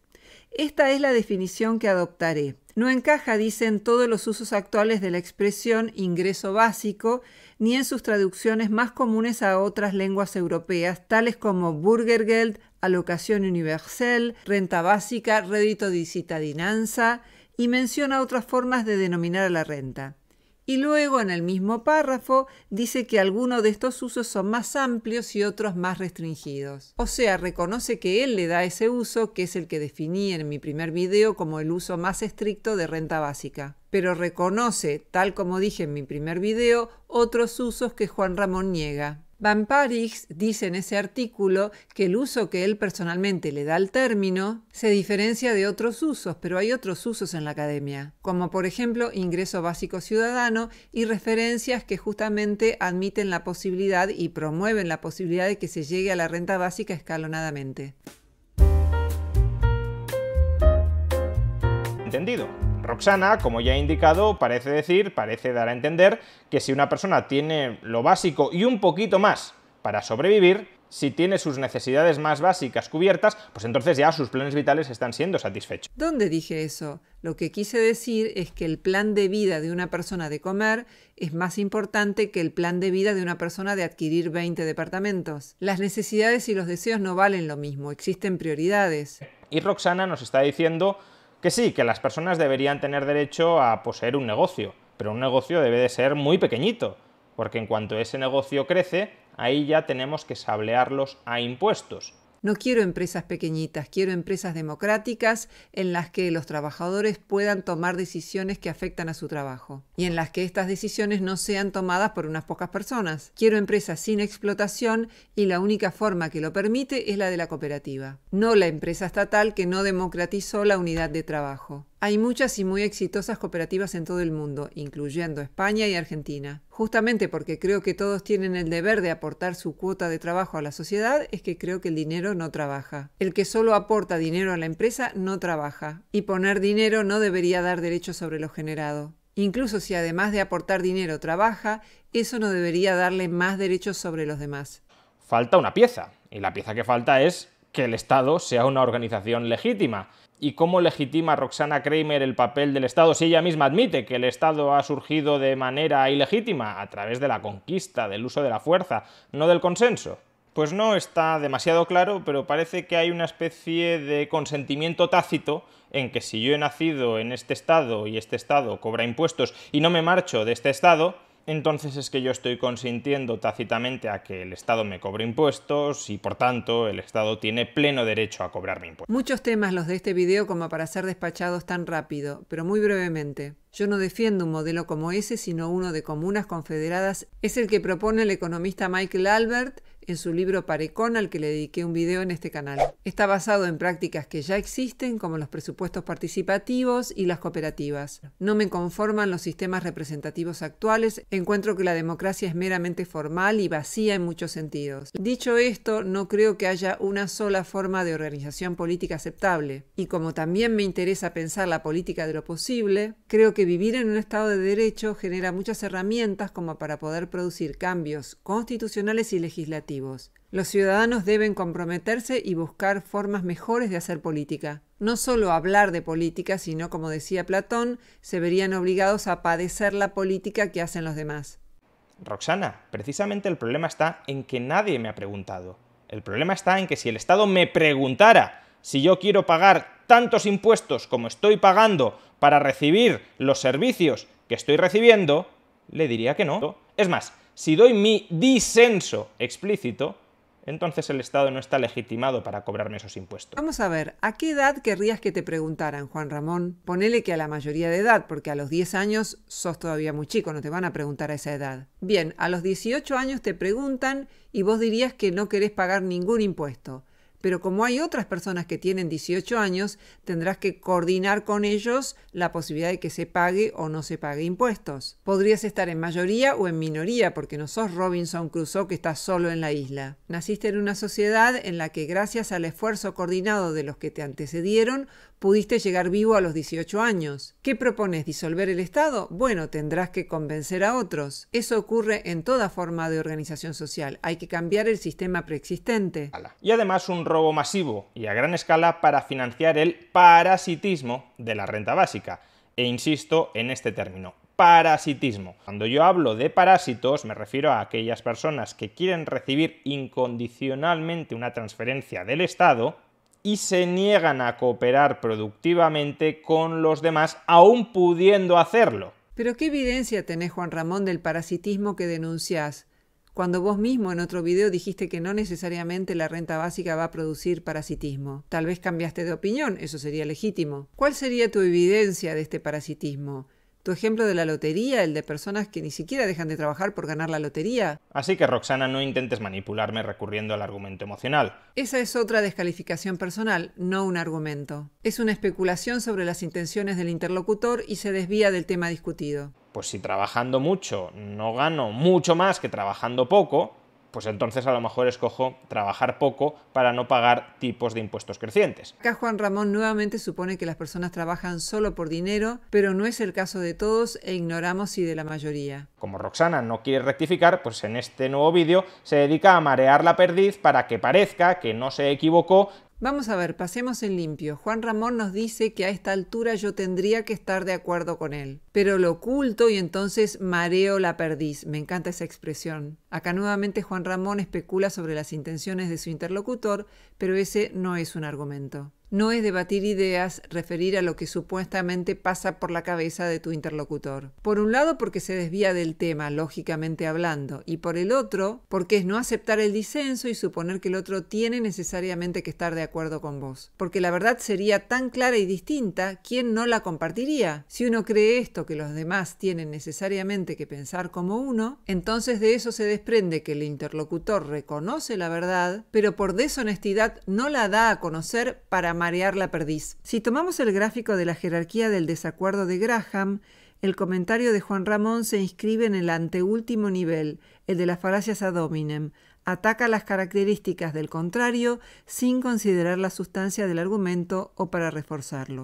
Esta es la definición que adoptaré. No encaja, dicen, todos los usos actuales de la expresión ingreso básico, ni en sus traducciones más comunes a otras lenguas europeas, tales como Burgergeld, alocación universal, renta básica, rédito de citadinanza, y menciona otras formas de denominar a la renta y luego en el mismo párrafo dice que algunos de estos usos son más amplios y otros más restringidos. O sea, reconoce que él le da ese uso, que es el que definí en mi primer video como el uso más estricto de renta básica. Pero reconoce, tal como dije en mi primer video, otros usos que Juan Ramón niega. Van Parijs dice en ese artículo que el uso que él personalmente le da al término se diferencia de otros usos, pero hay otros usos en la academia, como por ejemplo ingreso básico ciudadano y referencias que justamente admiten la posibilidad y promueven la posibilidad de que se llegue a la renta básica escalonadamente. Entendido. Roxana, como ya he indicado, parece decir, parece dar a entender que si una persona tiene lo básico y un poquito más para sobrevivir, si tiene sus necesidades más básicas cubiertas, pues entonces ya sus planes vitales están siendo satisfechos. ¿Dónde dije eso? Lo que quise decir es que el plan de vida de una persona de comer es más importante que el plan de vida de una persona de adquirir 20 departamentos. Las necesidades y los deseos no valen lo mismo, existen prioridades. Y Roxana nos está diciendo que sí, que las personas deberían tener derecho a poseer un negocio, pero un negocio debe de ser muy pequeñito, porque en cuanto ese negocio crece, ahí ya tenemos que sablearlos a impuestos. No quiero empresas pequeñitas, quiero empresas democráticas en las que los trabajadores puedan tomar decisiones que afectan a su trabajo y en las que estas decisiones no sean tomadas por unas pocas personas. Quiero empresas sin explotación y la única forma que lo permite es la de la cooperativa, no la empresa estatal que no democratizó la unidad de trabajo. Hay muchas y muy exitosas cooperativas en todo el mundo, incluyendo España y Argentina. Justamente porque creo que todos tienen el deber de aportar su cuota de trabajo a la sociedad, es que creo que el dinero no trabaja. El que solo aporta dinero a la empresa no trabaja. Y poner dinero no debería dar derecho sobre lo generado. Incluso si además de aportar dinero trabaja, eso no debería darle más derechos sobre los demás. Falta una pieza. Y la pieza que falta es que el Estado sea una organización legítima y cómo legitima Roxana Kramer el papel del Estado si ella misma admite que el Estado ha surgido de manera ilegítima a través de la conquista, del uso de la fuerza, no del consenso? Pues no está demasiado claro, pero parece que hay una especie de consentimiento tácito en que si yo he nacido en este Estado y este Estado cobra impuestos y no me marcho de este Estado, entonces es que yo estoy consintiendo tácitamente a que el Estado me cobre impuestos y por tanto el Estado tiene pleno derecho a cobrarme impuestos. Muchos temas los de este video como para ser despachados tan rápido, pero muy brevemente. Yo no defiendo un modelo como ese, sino uno de comunas confederadas. Es el que propone el economista Michael Albert en su libro Parecón al que le dediqué un video en este canal. Está basado en prácticas que ya existen como los presupuestos participativos y las cooperativas. No me conforman los sistemas representativos actuales, encuentro que la democracia es meramente formal y vacía en muchos sentidos. Dicho esto, no creo que haya una sola forma de organización política aceptable. Y como también me interesa pensar la política de lo posible, creo que vivir en un Estado de Derecho genera muchas herramientas como para poder producir cambios constitucionales y legislativos los ciudadanos deben comprometerse y buscar formas mejores de hacer política. No solo hablar de política, sino, como decía Platón, se verían obligados a padecer la política que hacen los demás. Roxana, precisamente el problema está en que nadie me ha preguntado. El problema está en que si el Estado me preguntara si yo quiero pagar tantos impuestos como estoy pagando para recibir los servicios que estoy recibiendo, le diría que no. Es más, si doy mi disenso explícito, entonces el Estado no está legitimado para cobrarme esos impuestos. Vamos a ver, ¿a qué edad querrías que te preguntaran, Juan Ramón? Ponele que a la mayoría de edad, porque a los 10 años sos todavía muy chico, no te van a preguntar a esa edad. Bien, a los 18 años te preguntan y vos dirías que no querés pagar ningún impuesto. Pero como hay otras personas que tienen 18 años, tendrás que coordinar con ellos la posibilidad de que se pague o no se pague impuestos. Podrías estar en mayoría o en minoría porque no sos Robinson Crusoe que estás solo en la isla. Naciste en una sociedad en la que gracias al esfuerzo coordinado de los que te antecedieron pudiste llegar vivo a los 18 años. ¿Qué propones? ¿Disolver el Estado? Bueno, tendrás que convencer a otros. Eso ocurre en toda forma de organización social. Hay que cambiar el sistema preexistente. Y además un robo masivo y a gran escala para financiar el parasitismo de la renta básica. E insisto en este término, parasitismo. Cuando yo hablo de parásitos me refiero a aquellas personas que quieren recibir incondicionalmente una transferencia del Estado y se niegan a cooperar productivamente con los demás, aún pudiendo hacerlo. Pero ¿qué evidencia tenés, Juan Ramón, del parasitismo que denunciás? Cuando vos mismo en otro video dijiste que no necesariamente la renta básica va a producir parasitismo. Tal vez cambiaste de opinión, eso sería legítimo. ¿Cuál sería tu evidencia de este parasitismo? Tu ejemplo de la lotería, el de personas que ni siquiera dejan de trabajar por ganar la lotería. Así que Roxana, no intentes manipularme recurriendo al argumento emocional. Esa es otra descalificación personal, no un argumento. Es una especulación sobre las intenciones del interlocutor y se desvía del tema discutido. Pues si trabajando mucho no gano mucho más que trabajando poco, pues entonces a lo mejor escojo trabajar poco para no pagar tipos de impuestos crecientes. Acá Juan Ramón nuevamente supone que las personas trabajan solo por dinero, pero no es el caso de todos e ignoramos si de la mayoría. Como Roxana no quiere rectificar, pues en este nuevo vídeo se dedica a marear la perdiz para que parezca que no se equivocó, Vamos a ver, pasemos en limpio. Juan Ramón nos dice que a esta altura yo tendría que estar de acuerdo con él, pero lo oculto y entonces mareo la perdiz. Me encanta esa expresión. Acá nuevamente Juan Ramón especula sobre las intenciones de su interlocutor, pero ese no es un argumento no es debatir ideas, referir a lo que supuestamente pasa por la cabeza de tu interlocutor. Por un lado, porque se desvía del tema, lógicamente hablando, y por el otro, porque es no aceptar el disenso y suponer que el otro tiene necesariamente que estar de acuerdo con vos. Porque la verdad sería tan clara y distinta, ¿quién no la compartiría? Si uno cree esto, que los demás tienen necesariamente que pensar como uno, entonces de eso se desprende que el interlocutor reconoce la verdad, pero por deshonestidad no la da a conocer para marear la perdiz. Si tomamos el gráfico de la jerarquía del desacuerdo de Graham, el comentario de Juan Ramón se inscribe en el anteúltimo nivel, el de las falacias ad hominem. Ataca las características del contrario sin considerar la sustancia del argumento o para reforzarlo.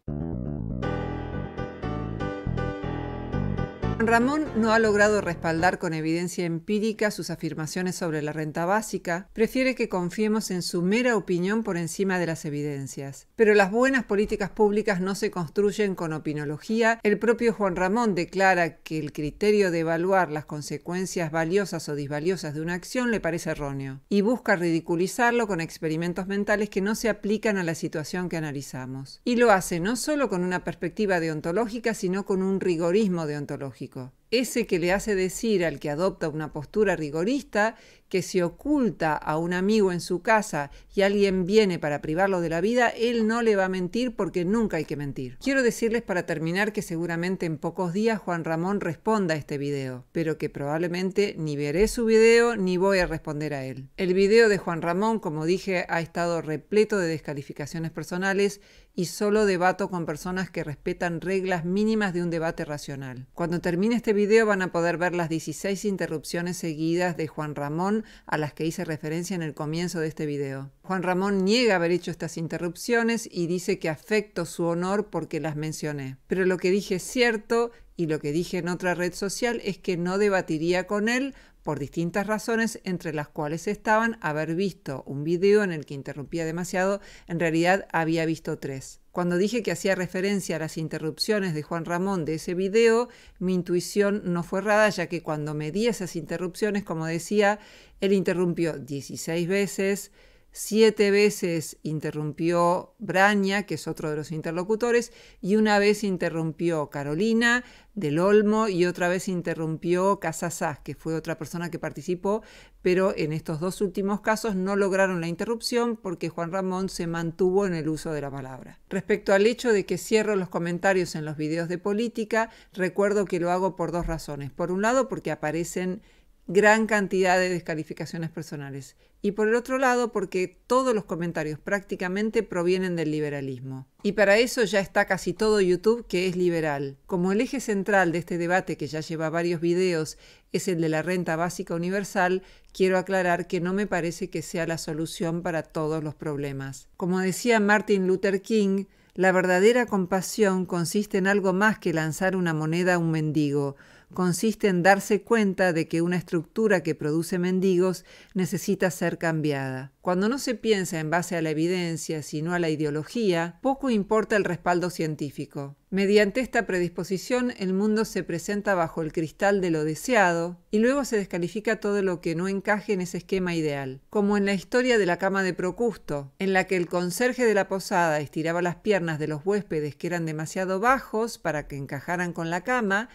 Ramón no ha logrado respaldar con evidencia empírica sus afirmaciones sobre la renta básica, prefiere que confiemos en su mera opinión por encima de las evidencias. Pero las buenas políticas públicas no se construyen con opinología. El propio Juan Ramón declara que el criterio de evaluar las consecuencias valiosas o disvaliosas de una acción le parece erróneo y busca ridiculizarlo con experimentos mentales que no se aplican a la situación que analizamos. Y lo hace no solo con una perspectiva deontológica, sino con un rigorismo deontológico. Ольга. ese que le hace decir al que adopta una postura rigorista que si oculta a un amigo en su casa y alguien viene para privarlo de la vida, él no le va a mentir porque nunca hay que mentir. Quiero decirles para terminar que seguramente en pocos días Juan Ramón responda a este video, pero que probablemente ni veré su video ni voy a responder a él. El video de Juan Ramón, como dije, ha estado repleto de descalificaciones personales y solo debato con personas que respetan reglas mínimas de un debate racional. Cuando termine este video, van a poder ver las 16 interrupciones seguidas de Juan Ramón a las que hice referencia en el comienzo de este video. Juan Ramón niega haber hecho estas interrupciones y dice que afecto su honor porque las mencioné. Pero lo que dije es cierto y lo que dije en otra red social es que no debatiría con él por distintas razones, entre las cuales estaban haber visto un video en el que interrumpía demasiado, en realidad había visto tres. Cuando dije que hacía referencia a las interrupciones de Juan Ramón de ese video, mi intuición no fue errada, ya que cuando medí esas interrupciones, como decía, él interrumpió 16 veces, Siete veces interrumpió Braña, que es otro de los interlocutores, y una vez interrumpió Carolina del Olmo y otra vez interrumpió Casasas, que fue otra persona que participó, pero en estos dos últimos casos no lograron la interrupción porque Juan Ramón se mantuvo en el uso de la palabra. Respecto al hecho de que cierro los comentarios en los videos de política, recuerdo que lo hago por dos razones. Por un lado, porque aparecen gran cantidad de descalificaciones personales. Y por el otro lado, porque todos los comentarios prácticamente provienen del liberalismo. Y para eso ya está casi todo YouTube que es liberal. Como el eje central de este debate, que ya lleva varios videos, es el de la renta básica universal, quiero aclarar que no me parece que sea la solución para todos los problemas. Como decía Martin Luther King, la verdadera compasión consiste en algo más que lanzar una moneda a un mendigo, consiste en darse cuenta de que una estructura que produce mendigos necesita ser cambiada. Cuando no se piensa en base a la evidencia, sino a la ideología, poco importa el respaldo científico. Mediante esta predisposición, el mundo se presenta bajo el cristal de lo deseado y luego se descalifica todo lo que no encaje en ese esquema ideal, como en la historia de la cama de Procusto, en la que el conserje de la posada estiraba las piernas de los huéspedes que eran demasiado bajos para que encajaran con la cama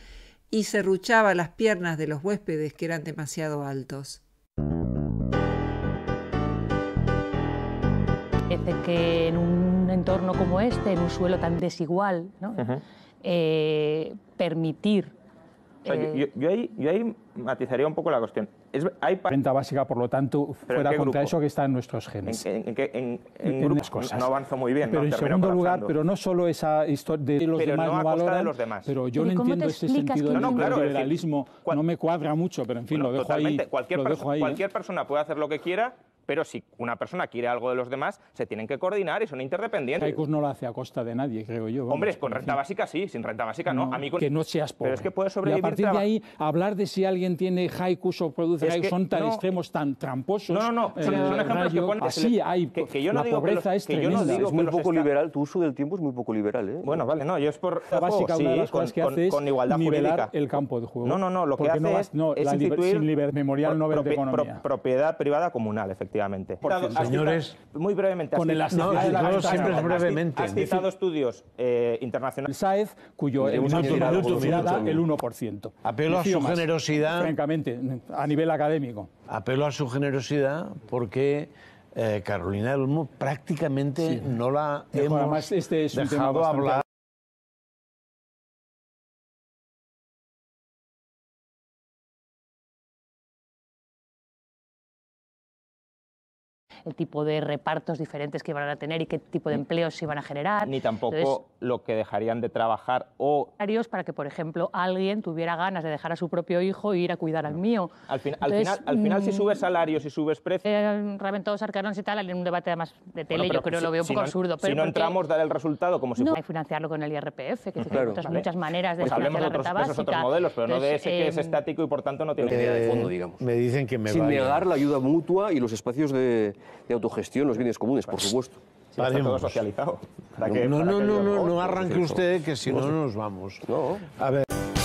y ruchaba las piernas de los huéspedes que eran demasiado altos. Parece que en un entorno como este, en un suelo tan desigual, ¿no? Eh, permitir... Eh, yo, ahí, yo ahí matizaría un poco la cuestión hay renta básica, por lo tanto, fuera contra eso que está en nuestros genes. En, en, en, cosas. No avanzo muy bien. Pero no, en segundo lugar, pero no solo esa historia de los demás no, Pero yo no entiendo ese sentido del liberalismo. no me cuadra mucho, pero en fin, lo dejo ahí, ¿eh? cualquier persona puede hacer lo que quiera pero si una persona quiere algo de los demás, se tienen que coordinar y son interdependientes. Haikus no lo hace a costa de nadie, creo yo. Hombre, con renta básica sí, sin renta básica no. a mí Que no seas pobre. Pero es que puedes sobrevivir. a partir de ahí, hablar de si alguien tiene haikus o produce haikus son tan extremos, tan tramposos. No, no, no. Son, eh, ejemplos que ponen. Así hay. Que, yo no la digo pobreza que es tremenda. Que es muy poco liberal. Tu uso del tiempo es muy poco liberal. ¿eh? Bueno, vale, no. Yo es por. La básica, las que haces con igualdad jurídica. el campo de juego. No, no, no. Lo que hace es. No, la libertad, memorial Nobel de Economía. Propiedad privada comunal, efectivamente por señores, muy brevemente. Con citado, estudios eh, internacionales. cuyo el, el 1%. Apelo a su generosidad. Francamente, a nivel académico. Apelo a su generosidad porque. Eh, Carolina Olmo prácticamente no la hemos este hablar. el tipo de repartos diferentes que iban a tener y qué tipo de empleos se iban a generar. Ni tampoco lo que dejarían de trabajar o... Para que, por ejemplo, alguien tuviera ganas de dejar a su propio hijo e ir a cuidar al mío. Al, final, al final, si mm, subes salarios y si subes precios... Eh, todos arcaron y tal, en un debate además de tele, yo creo que lo veo un poco absurdo. Pero si no entramos, dar el resultado como si... No, hay financiarlo con el IRPF, que claro, hay muchas, maneras de pues financiar de otros, modelos, pero no de ese que es em, estático y por tanto no tiene eh, idea de fondo, digamos. Me dicen que me Sin negar la ayuda mutua y los espacios de, de autogestión, los bienes comunes, por pues, supuesto. socializado. no, no, no, no, no, no pues, arranque usted, que si no pues, nos vamos. No. A ver.